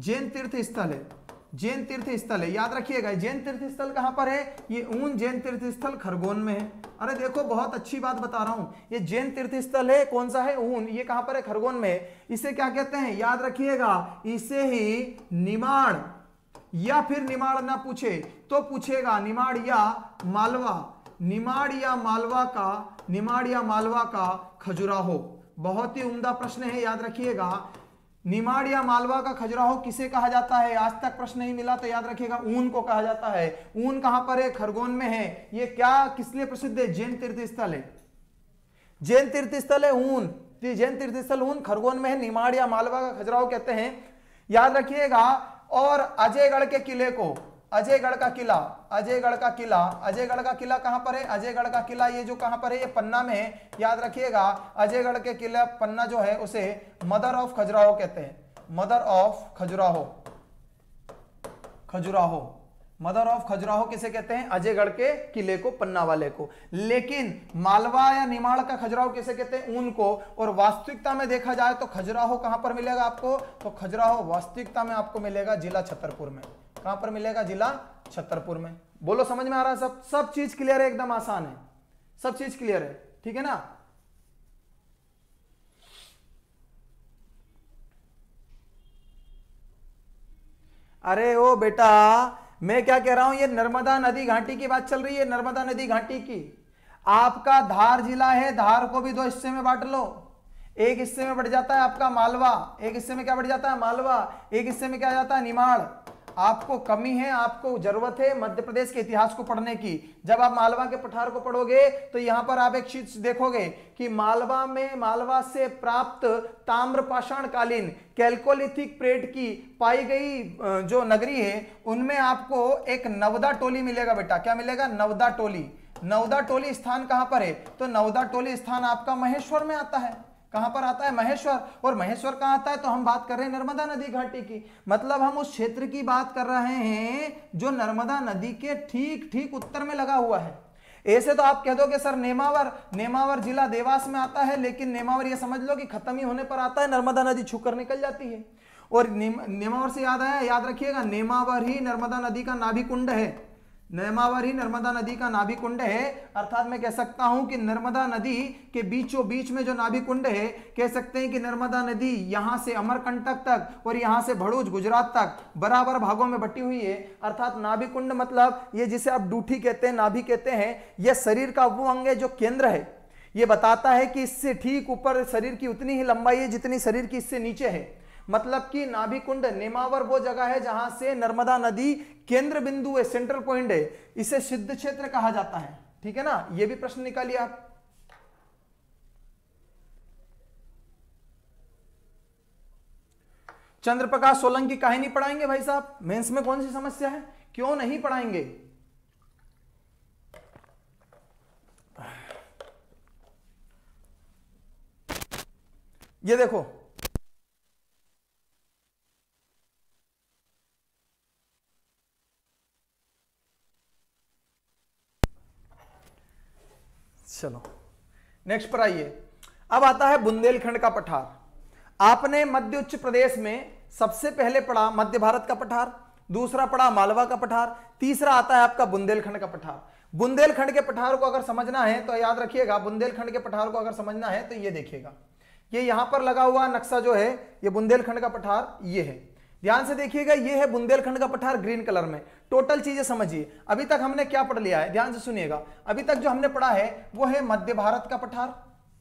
जैन तीर्थ स्थल है जैन तीर्थ स्थल है याद रखिएगा जैन तीर्थ स्थल कहाँ पर है ये ऊन जैन तीर्थ स्थल खरगोन में है अरे देखो बहुत अच्छी बात बता रहा हूँ ये जैन तीर्थ स्थल है कौन सा है ऊन ये कहाँ पर है खरगोन में इसे क्या कहते हैं याद रखिएगा इसे ही निमाड़ या फिर निमाड़ ना पूछे तो पूछेगा निमाड़ या मालवा निमाड़ या मालवा का निमाड़ या मालवा का खजुराहो बहुत ही उम्दा प्रश्न है याद रखिएगा निमाड़ या मालवा का खजुराहो किसे कहा जाता है आज तक प्रश्न नहीं मिला तो याद रखिएगा ऊन को कहा जाता है ऊन कहां पर है खरगोन में है ये क्या किस लिए प्रसिद्ध है जैन तीर्थ स्थल है जैन तीर्थ स्थल है ऊन जैन तीर्थ स्थल ऊन खरगोन में है निमाड़ या मालवा का खजुराहो कहते हैं याद रखिएगा और अजयगढ़ के किले को अजयगढ़ का किला अजयगढ़ का किला अजयगढ़ का किला कहां पर है अजयगढ़ का किला ये जो कहां पर है ये पन्ना में है याद रखिएगा अजयगढ़ के किला पन्ना जो है उसे मदर ऑफ खजुराहो कहते हैं mother of Khajuraho Khajuraho mother of Khajuraho किसे कहते हैं अजयगढ़ के किले को पन्ना वाले को लेकिन मालवा या निमाड़ का खजुराहो किसे कहते हैं ऊन को और वास्तविकता में देखा जाए तो खजुराहो कहां पर मिलेगा आपको तो खजुराहो वास्तविकता में आपको मिलेगा जिला छतरपुर में कहां पर मिलेगा जिला छतरपुर में बोलो समझ में आ रहा है सब सब चीज क्लियर है एकदम आसान है सब चीज क्लियर है ठीक है ना अरे ओ बेटा मैं क्या कह रहा हूं ये नर्मदा नदी घाटी की बात चल रही है नर्मदा नदी घाटी की आपका धार जिला है धार को भी दो हिस्से में बांट लो एक हिस्से में बढ़ जाता है आपका मालवा एक हिस्से में क्या बढ़ जाता है मालवा एक हिस्से में क्या जाता है निमाड़ आपको कमी है आपको जरूरत है मध्य प्रदेश के इतिहास को पढ़ने की जब आप मालवा के पठार को पढ़ोगे तो यहां पर आप एक चीज देखोगे कि मालवा में मालवा से प्राप्त ताम्रपाषाण कालीन कैलकोलिथिक प्रेट की पाई गई जो नगरी है उनमें आपको एक नवदा टोली मिलेगा बेटा क्या मिलेगा नवदा टोली नवदा टोली स्थान कहां पर है तो नवदा टोली स्थान आपका महेश्वर में आता है कहां पर आता है महेश्वर और महेश्वर कहां आता है तो हम बात कर रहे हैं नर्मदा नदी घाटी की मतलब हम उस क्षेत्र की बात कर रहे हैं जो नर्मदा नदी के ठीक ठीक उत्तर में लगा हुआ है ऐसे तो आप कह दोगे सर नेमावर नेमावर जिला देवास में आता है लेकिन नेमावर यह समझ लो कि खत्म ही होने पर आता है नर्मदा नदी छूकर निकल जाती है और नेमावर से याद आया याद रखिएगा नेमावर ही नर्मदा नदी का नाभिकुंड है नर्मावरी नर्मदा नदी का नाभी कुंड है अर्थात मैं कह सकता हूं कि नर्मदा नदी के बीचों बीच में जो नाभी कुंड है कह सकते हैं कि नर्मदा नदी यहां से अमरकंटक तक और यहां से भड़ूच गुजरात तक बराबर भागों में बटी हुई है अर्थात नाभिकुंड कुंड मतलब ये जिसे आप डूठी कहते हैं नाभि कहते हैं यह शरीर का वो अंग है जो केंद्र है ये बताता है कि इससे ठीक ऊपर शरीर की उतनी ही लंबाई है जितनी शरीर की इससे नीचे है मतलब कि नाभिकुंड नेमावर वो जगह है जहां से नर्मदा नदी केंद्र बिंदु है सेंट्रल पॉइंट है इसे सिद्ध क्षेत्र कहा जाता है ठीक है ना ये भी प्रश्न निकालिए आप चंद्रप्रकाश सोलंकी कहानी पढ़ाएंगे भाई साहब मेंस में कौन सी समस्या है क्यों नहीं पढ़ाएंगे ये देखो चलो नेक्स्ट पर आइए अब आता है बुंदेलखंड का पठार आपने मध्य उच्च प्रदेश में सबसे पहले पढ़ा मध्य भारत का पठार दूसरा पढ़ा मालवा का पठार तीसरा आता है आपका बुंदेलखंड का पठार बुंदेलखंड के पठार को अगर समझना है तो याद रखिएगा बुंदेलखंड के पठार को अगर समझना है तो ये देखिएगा ये यहां पर लगा हुआ नक्शा जो है ये बुंदेलखंड का पठार ये है ध्यान से देखिएगा ये है बुंदेलखंड का पठार ग्रीन कलर में टोटल चीजें समझिए अभी तक हमने क्या पढ़ लिया है ध्यान से सुनिएगा अभी तक जो हमने पढ़ा है वो है मध्य भारत का पठार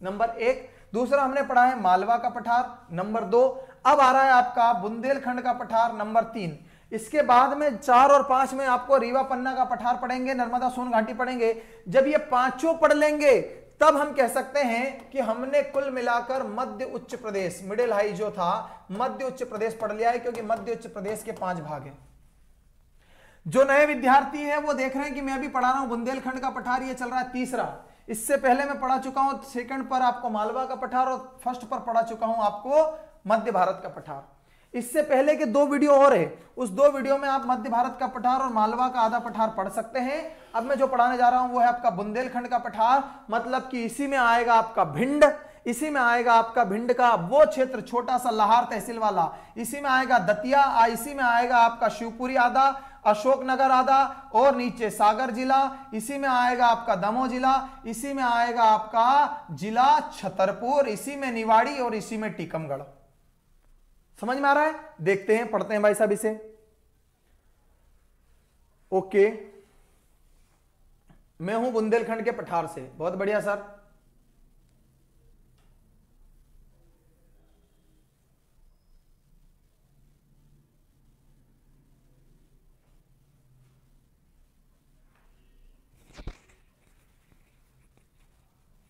नंबर एक दूसरा हमने पढ़ा है मालवा का पठार नंबर दो अब आ रहा है आपका बुंदेलखंड का पठार नंबर तीन इसके बाद में चार और पांच में आपको रीवा पन्ना का पठार पढ़ेंगे नर्मदा सोन घाटी पढ़ेंगे जब ये पांचों पढ़ लेंगे तब हम कह सकते हैं कि हमने कुल मिलाकर मध्य उच्च प्रदेश मिडिल हाई जो था मध्य उच्च प्रदेश पढ़ लिया है क्योंकि मध्य उच्च प्रदेश के पांच भाग हैं जो नए विद्यार्थी हैं वो देख रहे हैं कि मैं अभी पढ़ा रहा हूं बुंदेलखंड का पठार ये चल रहा है तीसरा इससे पहले मैं पढ़ा चुका हूं सेकंड पर आपको मालवा का पठार और फर्स्ट पर पढ़ा चुका हूं आपको मध्य भारत का पठार इससे पहले के दो वीडियो और है उस दो वीडियो में आप मध्य भारत का पठार और मालवा का आधा पठार पढ़ सकते हैं अब मैं जो पढ़ाने जा रहा हूं वो है आपका बुंदेलखंड का पठार मतलब कि इसी में आएगा आपका भिंड इसी में आएगा आपका भिंड का वो क्षेत्र छोटा सा लाहार तहसील वाला इसी में आएगा दतिया इसी में आएगा आपका शिवपुरी आधा अशोकनगर आधा और नीचे सागर जिला इसी में आएगा आपका दमो जिला इसी में आएगा आपका जिला छतरपुर इसी में निवाड़ी और इसी में टीकमगढ़ समझ में आ रहा है देखते हैं पढ़ते हैं भाई साहब इसे ओके मैं हूं बुंदेलखंड के पठार से बहुत बढ़िया सर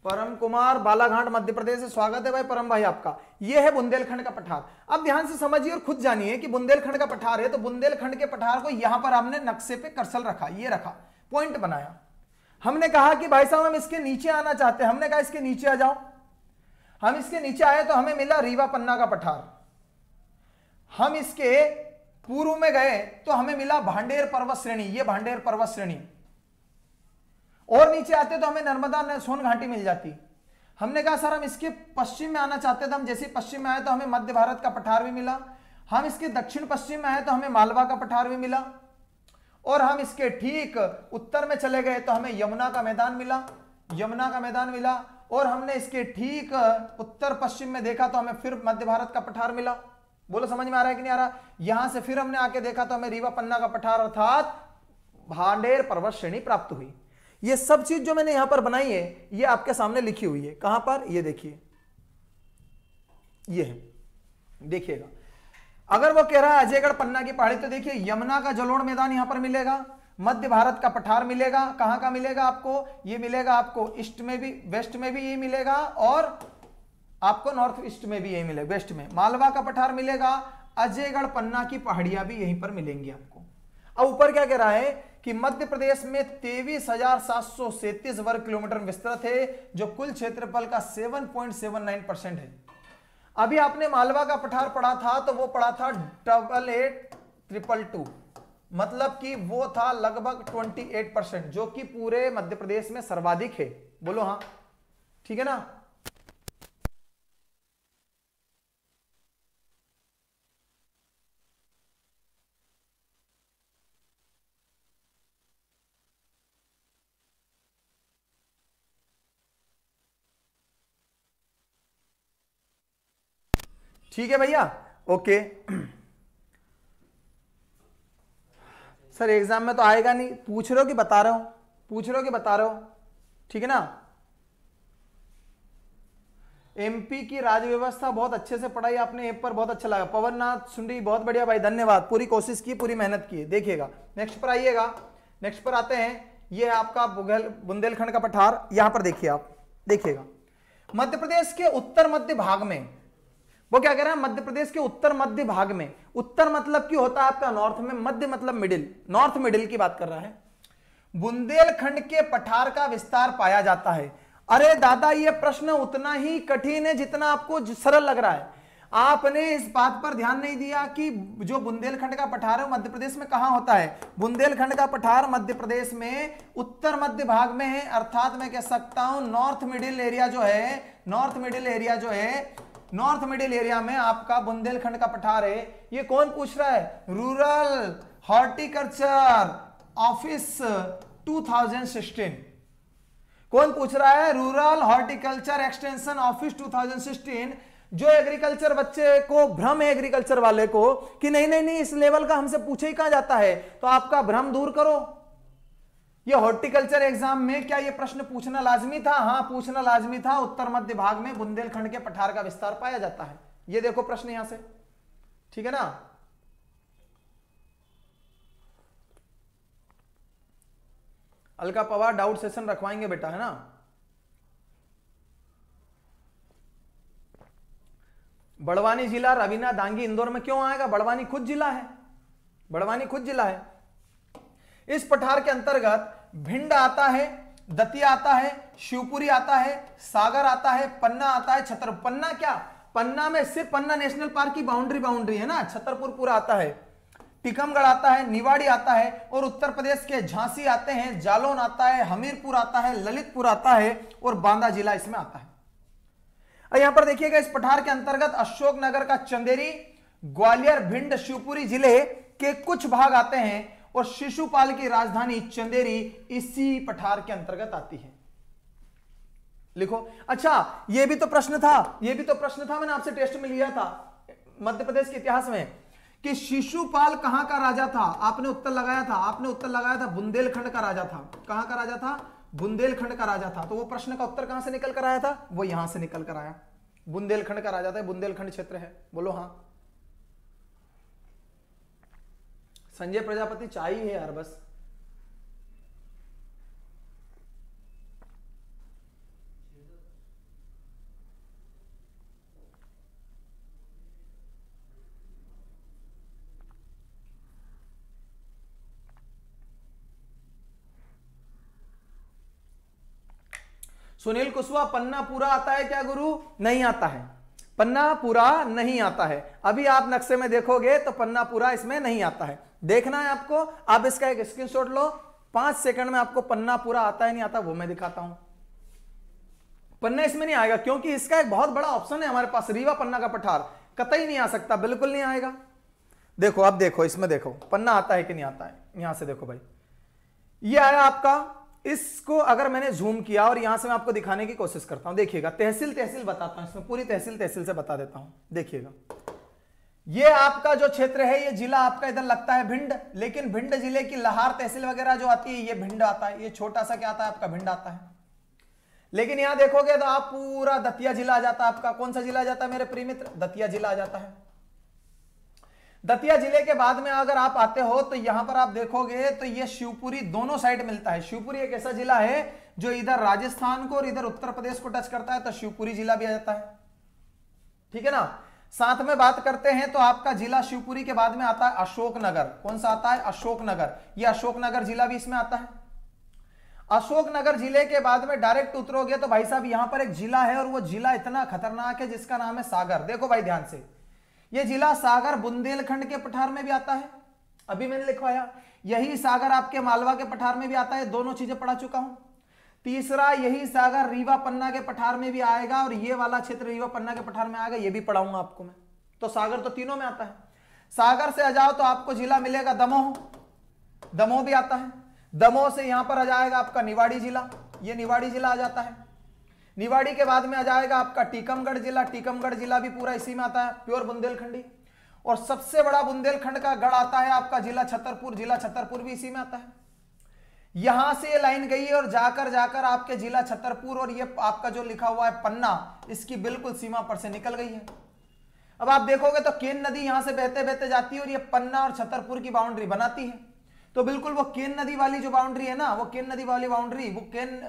परम कुमार बालाघाट मध्य प्रदेश से स्वागत है भाई परम भाई आपका यह है बुंदेलखंड का पठार अब ध्यान से समझिए और खुद जानिए कि बुंदेलखंड का पठार है तो बुंदेलखंड के पठार को यहां पर हमने नक्शे पे करसल रखा ये रखा पॉइंट बनाया हमने कहा कि भाई साहब हम इसके नीचे आना चाहते हैं हमने कहा इसके नीचे आ जाओ हम इसके नीचे आए तो हमें मिला रीवा पन्ना का पठार हम इसके पूर्व में गए तो हमें मिला भांडेर पर्वत श्रेणी ये भांडेर पर्वत श्रेणी और नीचे आते तो हमें नर्मदा सोन घाटी मिल जाती हमने कहा सर हम इसके पश्चिम में आना चाहते थे हम जैसे पश्चिम में आए तो हमें मध्य भारत का पठार भी मिला हम इसके दक्षिण पश्चिम में आए तो हमें मालवा का पठार भी मिला और हम इसके ठीक उत्तर में चले गए तो हमें यमुना का मैदान मिला यमुना का मैदान मिला और हमने इसके ठीक उत्तर पश्चिम में देखा तो हमें फिर मध्य भारत का पठार मिला बोलो समझ में आ रहा है कि नहीं आ रहा यहां से फिर हमने आके देखा तो हमें रीवा पन्ना का पठार अर्थात भांडेर पर्वत श्रेणी प्राप्त हुई ये सब चीज जो मैंने यहां पर बनाई है ये आपके सामने लिखी हुई है कहां पर ये देखिए ये है देखिएगा अगर वो कह रहा है अजयगढ़ पन्ना की पहाड़ी तो देखिए यमुना का जलोड़ मैदान यहां पर मिलेगा मध्य भारत का पठार मिलेगा कहां का मिलेगा आपको ये मिलेगा आपको ईस्ट में भी वेस्ट में भी यही मिलेगा और आपको नॉर्थ ईस्ट में भी यही मिलेगा वेस्ट में मालवा का पठार मिलेगा अजयगढ़ पन्ना की पहाड़ियां भी यहीं पर मिलेंगी आपको अब ऊपर क्या कह रहा है कि मध्य प्रदेश में तेईस हजार सात सौ सैतीस वर्ग किलोमीटर विस्तृत है जो कुल क्षेत्रफल का 7.79 परसेंट है अभी आपने मालवा का पठार पढ़ा था तो वो पढ़ा था डबल एट ट्रिपल टू मतलब कि वो था लगभग 28 परसेंट जो कि पूरे मध्य प्रदेश में सर्वाधिक है बोलो हाँ ठीक है ना ठीक है भैया ओके सर एग्जाम में तो आएगा नहीं पूछ रहे हो कि बता रहा हूं पूछ रहे हो कि बता रहे हो ठीक है ना एमपी की राज्य व्यवस्था बहुत अच्छे से पढ़ाई आपने एप पर बहुत अच्छा लगा पवन नाथ सुंडी बहुत बढ़िया भाई धन्यवाद पूरी कोशिश की पूरी मेहनत की देखिएगा नेक्स्ट पर आइएगा नेक्स्ट पर आते हैं ये आपका बुंदेलखंड का पठार यहां पर देखिए आप देखिएगा मध्य प्रदेश के उत्तर मध्य भाग में वो क्या कह रहे हैं मध्य प्रदेश के उत्तर मध्य भाग में उत्तर मतलब क्यों होता है आपका नॉर्थ में मध्य मतलब मिडिल नॉर्थ मिडिल की बात कर रहा है बुंदेलखंड के पठार का विस्तार पाया जाता है अरे दादा ये प्रश्न उतना ही कठिन है जितना आपको सरल लग रहा है आपने इस बात पर ध्यान नहीं दिया कि जो बुंदेलखंड का पठार है मध्य प्रदेश में कहा होता है बुंदेलखंड का पठार मध्य प्रदेश में उत्तर मध्य भाग में है अर्थात मैं कह सकता हूं नॉर्थ मिडिल एरिया जो है नॉर्थ मिडिल एरिया जो है नॉर्थ मिडिल एरिया में आपका बुंदेलखंड का पठार है ये कौन पूछ रहा है रूरल हॉर्टिकल्चर ऑफिस 2016 कौन पूछ रहा है रूरल हॉर्टिकल्चर एक्सटेंशन ऑफिस 2016 जो एग्रीकल्चर बच्चे को भ्रम है एग्रीकल्चर वाले को कि नहीं नहीं नहीं इस लेवल का हमसे पूछे ही कहा जाता है तो आपका भ्रम दूर करो ये हॉर्टिकल्चर एग्जाम में क्या ये प्रश्न पूछना लाजमी था हाँ पूछना लाजमी था उत्तर मध्य भाग में बुंदेलखंड के पठार का विस्तार पाया जाता है ये देखो प्रश्न यहां से ठीक है ना अलका पवार डाउट सेशन रखवाएंगे बेटा है ना बड़वानी जिला रवीना दांगी इंदौर में क्यों आएगा बड़वानी खुद जिला है बड़वानी खुद जिला है इस पठार के अंतर्गत भिंड आता है दतिया आता है शिवपुरी आता है सागर आता है पन्ना आता है छतर पन्ना क्या पन्ना में सिर्फ पन्ना नेशनल पार्क की बाउंड्री बाउंड्री है ना छतरपुर पूरा आता है टीकमगढ़ आता है निवाड़ी आता है और उत्तर प्रदेश के झांसी आते हैं जालौन आता है हमीरपुर आता है ललितपुर आता है और बांदा जिला इसमें आता है यहां पर देखिएगा इस पठार के अंतर्गत अशोकनगर का चंदेरी ग्वालियर भिंड शिवपुरी जिले के कुछ भाग आते हैं और शिशुपाल की राजधानी चंदेरी इसी पठार के अंतर्गत आती है लिखो अच्छा यह भी तो प्रश्न था यह भी तो प्रश्न था मैंने आपसे टेस्ट में लिया था मध्य प्रदेश के इतिहास में कि शिशुपाल कहां का राजा था आपने उत्तर लगाया था आपने उत्तर लगाया था बुंदेलखंड का राजा था कहां का राजा था बुंदेलखंड का राजा था तो वो प्रश्न का उत्तर कहां से निकल कर आया था वो यहां से निकल कर आया बुंदेलखंड का राजा था बुंदेलखंड क्षेत्र है बोलो हाँ संजय प्रजापति चाहिए यार बस सुनील कुशवा पन्ना पूरा आता है क्या गुरु नहीं आता है पन्ना पूरा नहीं आता है अभी आप नक्शे में देखोगे तो पन्ना पूरा इसमें नहीं आता है देखना है आपको आप इसका एक स्क्रीनशॉट लो पांच सेकंड में आपको पन्ना पूरा आता है नहीं आता वो मैं दिखाता हूं पन्ना इसमें नहीं आएगा क्योंकि इसका एक बहुत बड़ा ऑप्शन है हमारे पास रीवा पन्ना का पठार कतई नहीं आ सकता बिल्कुल नहीं आएगा देखो आप देखो इसमें देखो पन्ना आता है कि नहीं आता है यहां से देखो भाई ये आया आपका इसको अगर मैंने जूम किया और यहां से मैं आपको दिखाने की कोशिश करता हूं देखिएगा तहसील तहसील बताता हूं इसमें पूरी तहसील तहसील से बता देता हूं देखिएगा ये आपका जो क्षेत्र है ये जिला आपका इधर लगता है भिंड लेकिन भिंड जिले की लहार तहसील वगैरह जो आती है ये भिंड आता है ये छोटा सा क्या आता है आपका भिंड आता है लेकिन यहां देखोगे तो आप पूरा दतिया जिला आ जाता है आपका कौन सा जिला आ जाता है मेरे प्रिय मित्र दतिया जिला आ जाता है दतिया जिले के बाद में अगर आप आते हो तो यहां पर आप देखोगे तो ये शिवपुरी दोनों साइड मिलता है शिवपुरी एक ऐसा जिला है जो इधर राजस्थान को और इधर उत्तर प्रदेश को टच करता है तो शिवपुरी जिला भी आ जाता है ठीक है ना साथ में बात करते हैं तो आपका जिला शिवपुरी के बाद में आता है अशोकनगर कौन सा आता है अशोकनगर ये अशोकनगर जिला भी इसमें आता है अशोकनगर जिले के बाद में डायरेक्ट उतरोगे तो भाई साहब यहां पर एक जिला है और वो जिला इतना खतरनाक है जिसका नाम है सागर देखो भाई ध्यान से ये जिला सागर बुंदेलखंड के पठार में भी आता है अभी मैंने लिखवाया यही सागर आपके मालवा के पठार में भी आता है दोनों चीजें पढ़ा चुका हूं तीसरा यही सागर रीवा पन्ना के पठार में भी आएगा और ये वाला क्षेत्र रीवा पन्ना के पठार में आएगा ये भी पढ़ाऊंगा आपको मैं तो सागर तो तीनों में आता है सागर से आ जाओ तो आपको जिला मिलेगा दमोह दमोह भी आता है दमोह से यहां पर आ जाएगा आपका निवाड़ी जिला ये निवाड़ी जिला आ जाता है निवाड़ी के बाद में आ जाएगा आपका टीकमगढ़ जिला टीकमगढ़ जिला भी पूरा इसी में आता है प्योर बुंदेलखंडी और सबसे बड़ा बुंदेलखंड का गढ़ आता है आपका जिला छतरपुर जिला छतरपुर भी इसी में आता है यहां से लाइन गई और जाकर जाकर आपके जिला छतरपुर और ये आपका जो लिखा हुआ है पन्ना इसकी बिल्कुल सीमा पर से निकल गई है अब आप देखोगे तो केन नदी यहां से बहते बहते जाती है और ये पन्ना और छतरपुर की बाउंड्री बनाती है तो बिल्कुल वो केन नदी वाली जो बाउंड्री है ना वो केन नदी वाली बाउंड्री वो केन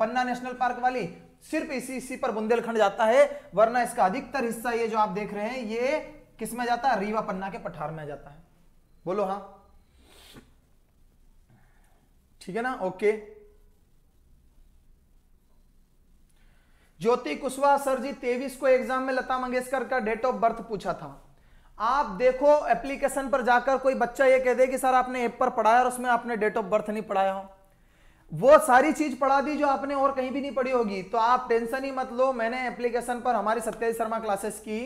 पन्ना नेशनल पार्क वाली सिर्फ इसी इसी पर बुंदेलखंड जाता है वरना इसका अधिकतर हिस्सा ये जो आप देख रहे हैं ये किसमें जाता है रीवा पन्ना के पठार में जाता है बोलो हाँ ठीक है ना ओके ज्योति कुशवाहा सर जी तेवीस को एग्जाम में लता मंगेशकर का डेट ऑफ बर्थ पूछा था आप देखो एप्लीकेशन पर जाकर कोई बच्चा ये कह दे कि सर आपने एप पर पढ़ाया और उसमें आपने डेट ऑफ बर्थ नहीं पढ़ाया हो वो सारी चीज पढ़ा दी जो आपने और कहीं भी नहीं पढ़ी होगी तो आप टेंशन ही मत लो मैंने एप्लीकेशन पर हमारी सत्यजीत शर्मा क्लासेस की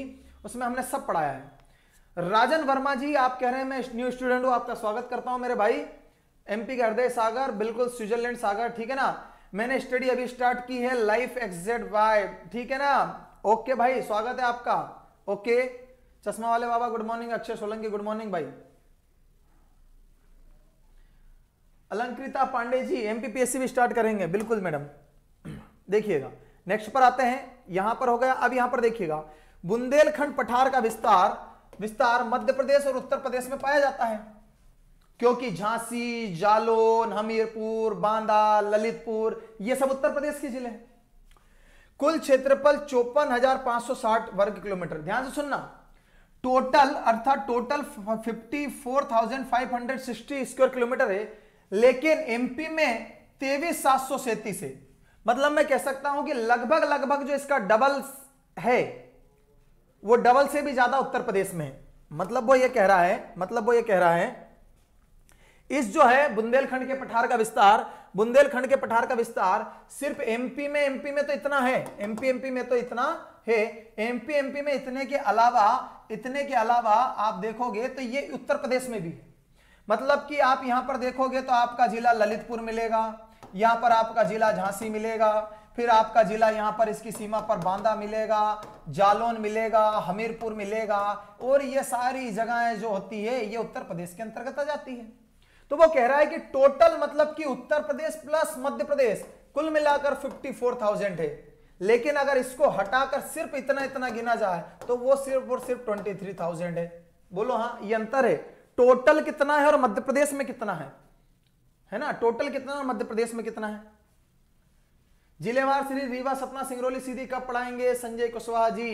उसमें हमने सब पढ़ाया है राजन वर्मा जी आप कह रहे हैं मैं न्यू स्टूडेंट हूं आपका स्वागत करता हूं मेरे भाई एमपी का हृदय सागर बिल्कुल स्विट्जरलैंड सागर ठीक है ना मैंने स्टडी अभी स्टार्ट की है लाइफ एक्सेड वाई ठीक है ना ओके भाई स्वागत है आपका ओके चश्मा वाले बाबा good morning Akshay Solanki good morning भाई अलंकृता पांडे जी एमपीपीएससी भी स्टार्ट करेंगे बिल्कुल मैडम देखिएगा नेक्स्ट पर आते हैं यहां पर हो गया अब यहां पर देखिएगा बुंदेलखंड पठार का विस्तार विस्तार मध्य प्रदेश और उत्तर प्रदेश में पाया जाता है क्योंकि झांसी जालोन हमीरपुर बांदा ललितपुर ये सब उत्तर प्रदेश के जिले हैं कुल क्षेत्रफल चौपन हजार पांच सौ साठ वर्ग किलोमीटर ध्यान से सुनना टोटल अर्थात टोटल 54,560 स्क्वायर किलोमीटर है लेकिन एमपी में तेवीस सात सौ सैतीस है मतलब मैं कह सकता हूं कि लगभग लगभग जो इसका डबल है वो डबल से भी ज्यादा उत्तर प्रदेश में है मतलब वो ये कह रहा है मतलब वो ये कह रहा है इस जो है बुंदेलखंड के पठार का विस्तार बुंदेलखंड के पठार का विस्तार सिर्फ एमपी में एमपी में तो इतना है एमपी एमपी में तो इतना है एमपी एमपी में इतने के अलावा इतने के अलावा आप देखोगे तो ये उत्तर प्रदेश में भी है मतलब कि आप यहां पर देखोगे तो आपका जिला ललितपुर मिलेगा यहां पर आपका जिला झांसी मिलेगा फिर आपका जिला यहाँ पर इसकी सीमा पर बांदा मिलेगा जालौन मिलेगा हमीरपुर मिलेगा और ये सारी जगहें जो होती है ये उत्तर प्रदेश के अंतर्गत आ जाती है तो वो कह रहा है कि टोटल मतलब कि उत्तर प्रदेश प्लस मध्य प्रदेश कुल मिलाकर 54,000 है लेकिन अगर इसको हटाकर सिर्फ इतना इतना गिना जाए तो वो सिर्फ और सिर्फ 23,000 है बोलो हाँ ये अंतर है टोटल कितना है और मध्य प्रदेश में कितना है है ना टोटल कितना और मध्य प्रदेश में कितना है जिलेवार श्री रीवा सपना सिंगरौली सीधी कब पढ़ाएंगे संजय कुशवाहा जी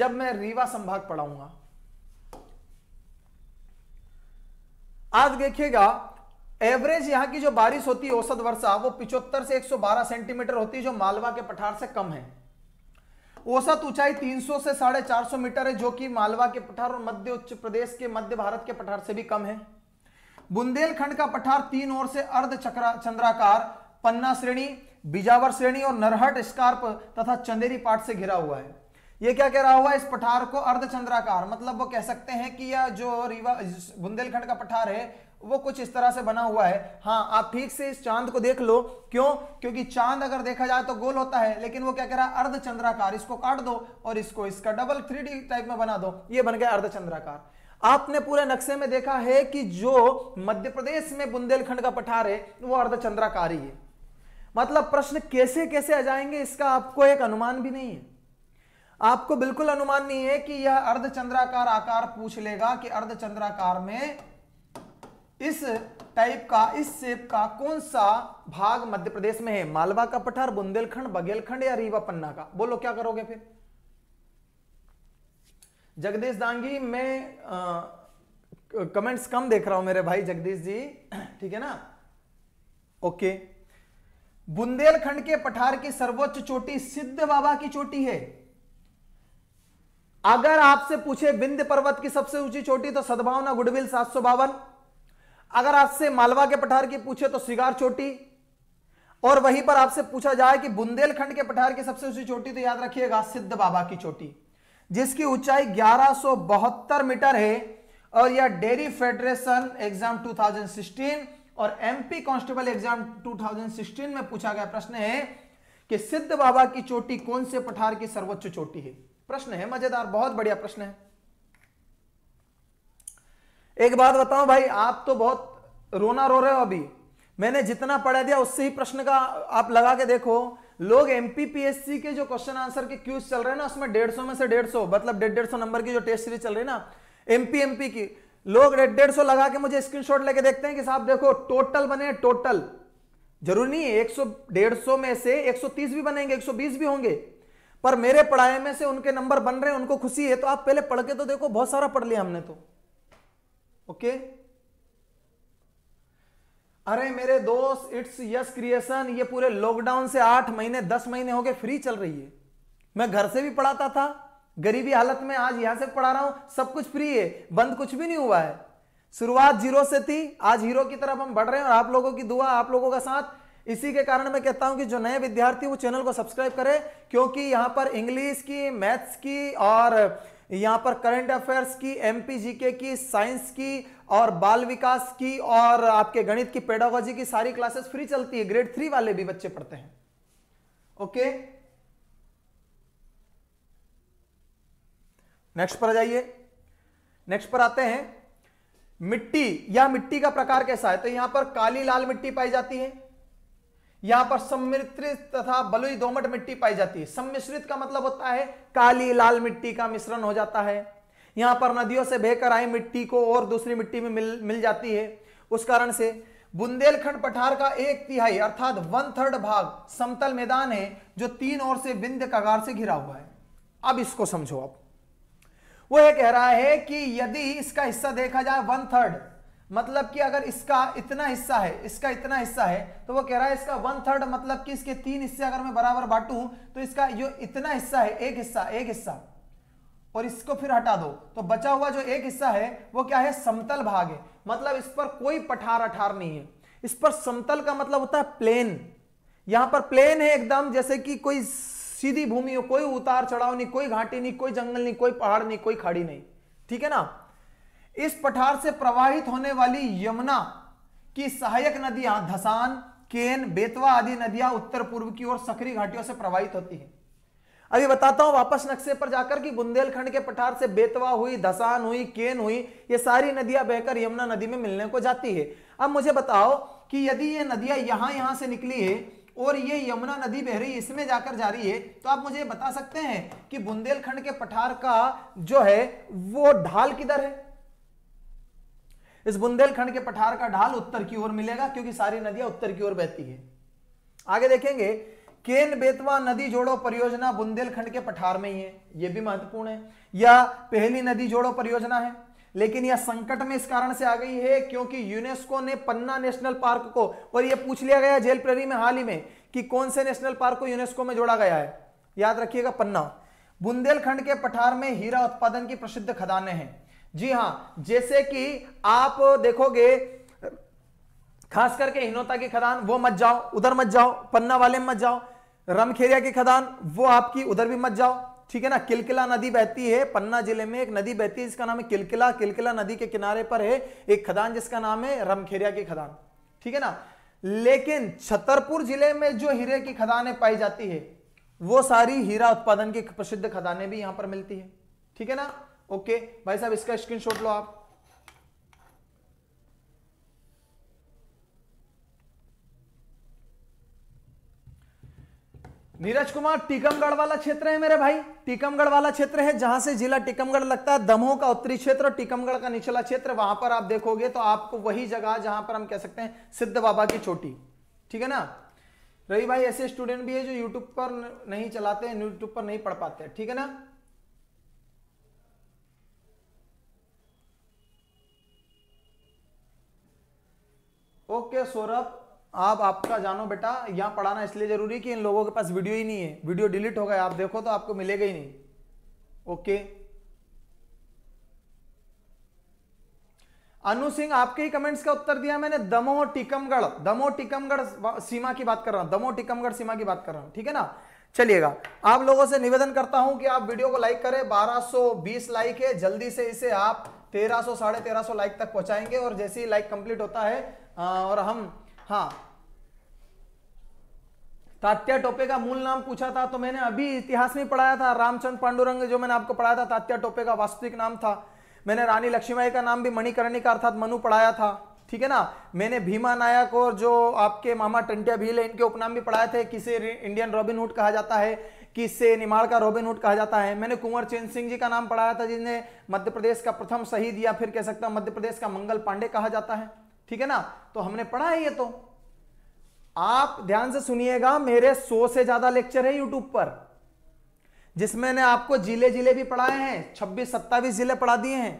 जब मैं रीवा संभाग पढ़ाऊंगा आज देखिएगा एवरेज यहाँ की जो बारिश होती है औसत वर्षा वो पिछोत्तर से 112 सेंटीमीटर होती है जो मालवा के पठार से कम है औसत ऊंचाई 300 से साढ़े चार मीटर है जो कि मालवा के पठार और मध्य उच्च प्रदेश के मध्य भारत के पठार से भी कम है बुंदेलखंड का पठार तीन ओर से अर्ध चक्रा चंद्राकार पन्ना श्रेणी बिजावर श्रेणी और नरहट स्कार्प तथा चंदेरी पाट से घिरा हुआ है ये क्या कह रहा हुआ इस पठार को अर्धचंद्राकार मतलब वो कह सकते हैं कि यह जो रीवा बुंदेलखंड का पठार है वो कुछ इस तरह से बना हुआ है हाँ आप ठीक से इस चांद को देख लो क्यों क्योंकि चांद अगर देखा जाए तो गोल होता है लेकिन वो क्या कह रहा है अर्धचंद्राकार इसको काट दो और इसको इसका डबल थ्री टाइप में बना दो ये बन गया अर्धचंद्राकार आपने पूरे नक्शे में देखा है कि जो मध्य प्रदेश में बुंदेलखंड का पठार है वो अर्धचंद्राकार ही है मतलब प्रश्न कैसे कैसे आ जाएंगे इसका आपको एक अनुमान भी नहीं है आपको बिल्कुल अनुमान नहीं है कि यह अर्धचंद्राकार आकार पूछ लेगा कि अर्धचंद्राकार में इस टाइप का इस शेप का कौन सा भाग मध्य प्रदेश में है मालवा का पठार बुंदेलखंड बघेलखंड या रीवा पन्ना का बोलो क्या करोगे फिर जगदीश दांगी मैं कमेंट्स कम देख रहा हूं मेरे भाई जगदीश जी ठीक है ना ओके बुंदेलखंड के पठार की सर्वोच्च चोटी सिद्ध बाबा की चोटी है अगर आपसे पूछे बिंद पर्वत की सबसे ऊंची चोटी तो सद्भावना गुडविल सात सौ बावन अगर आपसे मालवा के पठार की पूछे तो सिगार चोटी और वहीं पर आपसे पूछा जाए कि बुंदेलखंड के पठार की सबसे ऊंची चोटी तो याद रखिएगा सिद्ध बाबा की चोटी जिसकी ऊंचाई ग्यारह मीटर है और यह डेयरी फेडरेशन एग्जाम 2016 और एमपी कांस्टेबल एग्जाम 2016 में पूछा गया प्रश्न है कि सिद्ध बाबा की चोटी कौन से पठार की सर्वोच्च चोटी है प्रश्न है मजेदार बहुत बढ़िया प्रश्न है एक बात बताऊं भाई आप तो बहुत रोना रो रहे हो अभी मैंने जितना पढ़ा दिया उससे ही प्रश्न का आप लगा के देखो लोग एमपीपीएससी के जो क्वेश्चन आंसर के क्यूज चल रहे हैं ना उसमें डेढ़ सौ में से डेढ़ सौ मतलब डेढ़ डेढ़ सौ नंबर की जो टेस्ट सीरीज चल रही है ना एमपी एमपी की लोग डेढ़ डेढ़ सौ लगा के मुझे स्क्रीनशॉट लेके देखते हैं कि साहब देखो टोटल बने टोटल जरूरी नहीं एक सौ डेढ़ सौ में से एक सौ तीस भी बनेंगे एक सौ बीस भी होंगे पर मेरे पढ़ाए में से उनके नंबर बन रहे हैं उनको खुशी है तो आप पहले पढ़ के तो देखो बहुत सारा पढ़ लिया हमने तो ओके अरे मेरे दोस्त इट्स यस क्रिएशन ये पूरे लॉकडाउन से आठ महीने दस महीने हो गए फ्री चल रही है मैं घर से भी पढ़ाता था गरीबी हालत में आज यहां से पढ़ा रहा हूं सब कुछ फ्री है बंद कुछ भी नहीं हुआ है शुरुआत जीरो से थी आज हीरो की तरफ हम बढ़ रहे हैं और आप लोगों की दुआ आप लोगों का साथ इसी के कारण मैं कहता हूं कि जो नए विद्यार्थी वो चैनल को सब्सक्राइब करें क्योंकि यहां पर इंग्लिश की मैथ्स की और यहां पर करंट अफेयर्स की एमपी जीके की साइंस की और बाल विकास की और आपके गणित की पेडोलॉजी की सारी क्लासेस फ्री चलती है ग्रेड थ्री वाले भी बच्चे पढ़ते हैं ओके नेक्स्ट पर जाइए नेक्स्ट पर आते हैं मिट्टी या मिट्टी का प्रकार कैसा है तो यहां पर काली लाल मिट्टी पाई जाती है यहां पर सम्मिश्रित तथा बलुई दोमट मिट्टी पाई जाती है सम्मिश्रित का मतलब होता है काली लाल मिट्टी का मिश्रण हो जाता है यहां पर नदियों से बहकर आई मिट्टी को और दूसरी मिट्टी में मिल मिल जाती है उस कारण से बुंदेलखंड पठार का एक तिहाई अर्थात वन थर्ड भाग समतल मैदान है जो तीन ओर से विंध्य कगार से घिरा हुआ है अब इसको समझो आप वो ये कह रहा है कि यदि इसका हिस्सा देखा जाए वन थर्ड मतलब कि अगर इसका इतना हिस्सा है इसका इतना हिस्सा है तो वो कह रहा है इसका वन थर्ड मतलब कि इसके तीन हिस्से अगर मैं बराबर बांटू तो इसका जो इतना हिस्सा है एक हिस्सा एक हिस्सा और इसको फिर हटा दो तो बचा हुआ जो एक हिस्सा है वो क्या है समतल भाग है मतलब इस पर कोई पठार अठार नहीं है इस पर समतल का मतलब होता है प्लेन यहां पर प्लेन है एकदम जैसे कि कोई सीधी भूमि हो कोई उतार चढ़ाव नहीं कोई घाटी नहीं कोई जंगल नहीं कोई पहाड़ नहीं कोई खाड़ी नहीं ठीक है ना इस पठार से प्रवाहित होने वाली यमुना की सहायक नदियां धसान केन बेतवा आदि नदियां उत्तर पूर्व की ओर सकरी घाटियों से प्रवाहित होती है अभी बताता हूं वापस नक्शे पर जाकर कि बुंदेलखंड के पठार से बेतवा हुई धसान हुई केन हुई ये सारी नदियां बहकर यमुना नदी में मिलने को जाती है अब मुझे बताओ कि यदि ये नदियां यहां यहां से निकली है और ये यमुना नदी बह रही इसमें जाकर जा रही है तो आप मुझे बता सकते हैं कि बुंदेलखंड के पठार का जो है वो ढाल किधर है इस बुंदेलखंड के पठार का ढाल उत्तर की ओर मिलेगा क्योंकि सारी नदियां उत्तर की ओर बहती है आगे देखेंगे केन बेतवा नदी जोड़ो परियोजना बुंदेलखंड के पठार में ही है यह भी महत्वपूर्ण है या पहली नदी जोड़ो परियोजना है लेकिन यह संकट में इस कारण से आ गई है क्योंकि यूनेस्को ने पन्ना नेशनल पार्क को और यह पूछ लिया गया जेल प्रेरी में हाल ही में कि कौन से नेशनल पार्क को यूनेस्को में जोड़ा गया है याद रखिएगा पन्ना बुंदेलखंड के पठार में हीरा उत्पादन की प्रसिद्ध खदानें हैं जी हां जैसे कि आप देखोगे खास करके हिनोता की खदान वो मत जाओ उधर मत जाओ पन्ना वाले मत जाओ रमखेरिया की खदान वो आपकी उधर भी मत जाओ ठीक है ना किलकिला नदी बहती है पन्ना जिले में एक नदी बहती है जिसका नाम है किलकिला किलकिला नदी के किनारे पर है एक खदान जिसका नाम है रमखेरिया की खदान ठीक है ना लेकिन छतरपुर जिले में जो हीरे की खदानें पाई जाती है वो सारी हीरा उत्पादन की प्रसिद्ध खदानें भी यहां पर मिलती है ठीक है ना ओके भाई साहब इसका स्क्रीनशॉट लो आप नीरज कुमार टीकमगढ़ वाला क्षेत्र है मेरे भाई टीकमगढ़ वाला क्षेत्र है जहां से जिला टीकमगढ़ लगता है दमोह का उत्तरी क्षेत्र और टीकमगढ़ का निचला क्षेत्र वहां पर आप देखोगे तो आपको वही जगह जहां पर हम कह सकते हैं सिद्ध बाबा की चोटी ठीक है ना रवि भाई ऐसे स्टूडेंट भी है जो यूट्यूब पर नहीं चलाते यूट्यूब पर नहीं पढ़ पाते ठीक है ना ओके सौरभ आप आपका जानो बेटा यहाँ पढ़ाना इसलिए जरूरी कि इन लोगों के पास वीडियो ही नहीं है वीडियो डिलीट हो गया आप देखो तो आपको मिलेगा ही नहीं ओके अनु सिंह आपके ही कमेंट्स का उत्तर दिया मैंने दमो टिकमगढ़ दमो टिकमगढ़ सीमा की बात कर रहा हूं दमो टिकमगढ़ सीमा की बात कर रहा हूं ठीक है ना चलिएगा आप लोगों से निवेदन करता हूं कि आप वीडियो को लाइक करें 1220 लाइक है जल्दी से इसे आप 1300 साढ़े तेरह लाइक तक पहुंचाएंगे और जैसे ही लाइक कंप्लीट होता है और हम हाँ तात्या टोपे का मूल नाम पूछा था तो मैंने अभी इतिहास में पढ़ाया था रामचंद पांडुरंग जो मैंने आपको पढ़ाया था तात्या टोपे का वास्तविक नाम था मैंने रानी लक्ष्मीबाई का नाम भी मणिकर्णी का अर्थात मनु पढ़ाया था ठीक है ना मैंने भीमा नायक और जो आपके मामा टंटिया भील है इनके उपनाम भी पढ़ाए थे किसे इंडियन रॉबिनहुड कहा जाता है किससे निमाड़ का रॉबिनहुड कहा जाता है मैंने कुंवर चैन सिंह जी का नाम पढ़ाया था जिन्हें मध्य प्रदेश का प्रथम शहीद या फिर कह सकता मध्य प्रदेश का मंगल पांडे कहा जाता है ठीक है ना तो हमने पढ़ा है ये तो आप ध्यान से सुनिएगा मेरे सौ से ज्यादा लेक्चर है यूट्यूब पर जिसमें ने आपको जिले जिले भी पढ़ाए हैं छब्बीस सत्तावीस जिले पढ़ा दिए हैं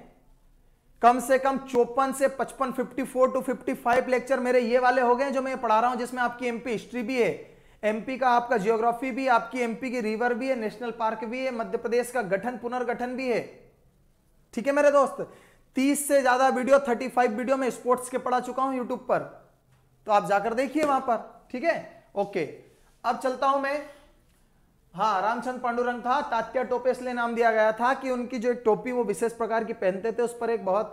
कम से कम चौपन से पचपन fifty four to fifty five lecture मेरे ये वाले हो गए जो मैं पढ़ा रहा हूं जिसमें आपकी एमपी हिस्ट्री भी है एमपी का आपका जियोग्राफी भी आपकी एमपी की रिवर भी है नेशनल पार्क भी है मध्य प्रदेश का गठन पुनर्गठन भी है ठीक है मेरे दोस्त तीस से ज्यादा वीडियो थर्टी फाइव वीडियो में स्पोर्ट्स के पढ़ा चुका हूं यूट्यूब पर तो आप जाकर देखिए वहां पर ठीक है ओके अब चलता हूं मैं हाँ रामचंद पांडुरंग था तात्या टोपे इसलिए नाम दिया गया था कि उनकी जो एक टोपी वो विशेष प्रकार की पहनते थे उस पर एक बहुत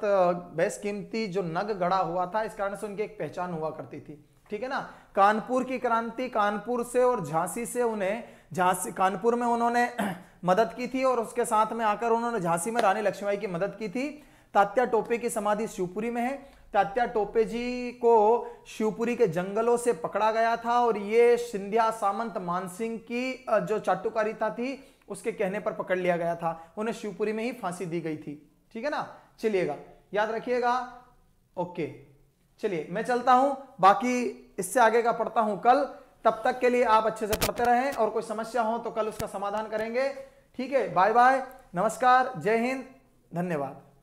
बेस कीमती जो नग गड़ा हुआ था इस कारण से उनकी एक पहचान हुआ करती थी ठीक है ना कानपुर की क्रांति कानपुर से और झांसी से उन्हें झांसी कानपुर में उन्होंने मदद की थी और उसके साथ में आकर उन्होंने झांसी में रानी लक्ष्मीबाई की मदद की थी तात्या टोपे की समाधि शिवपुरी में है तात्या टोपे जी को शिवपुरी के जंगलों से पकड़ा गया था और ये सिंधिया सामंत मानसिंह की जो चाटुकारिता थी उसके कहने पर पकड़ लिया गया था उन्हें शिवपुरी में ही फांसी दी गई थी ठीक है ना चलिएगा याद रखिएगा ओके चलिए मैं चलता हूं बाकी इससे आगे का पढ़ता हूं कल तब तक के लिए आप अच्छे से पढ़ते रहें और कोई समस्या हो तो कल उसका समाधान करेंगे ठीक है बाय बाय नमस्कार जय हिंद धन्यवाद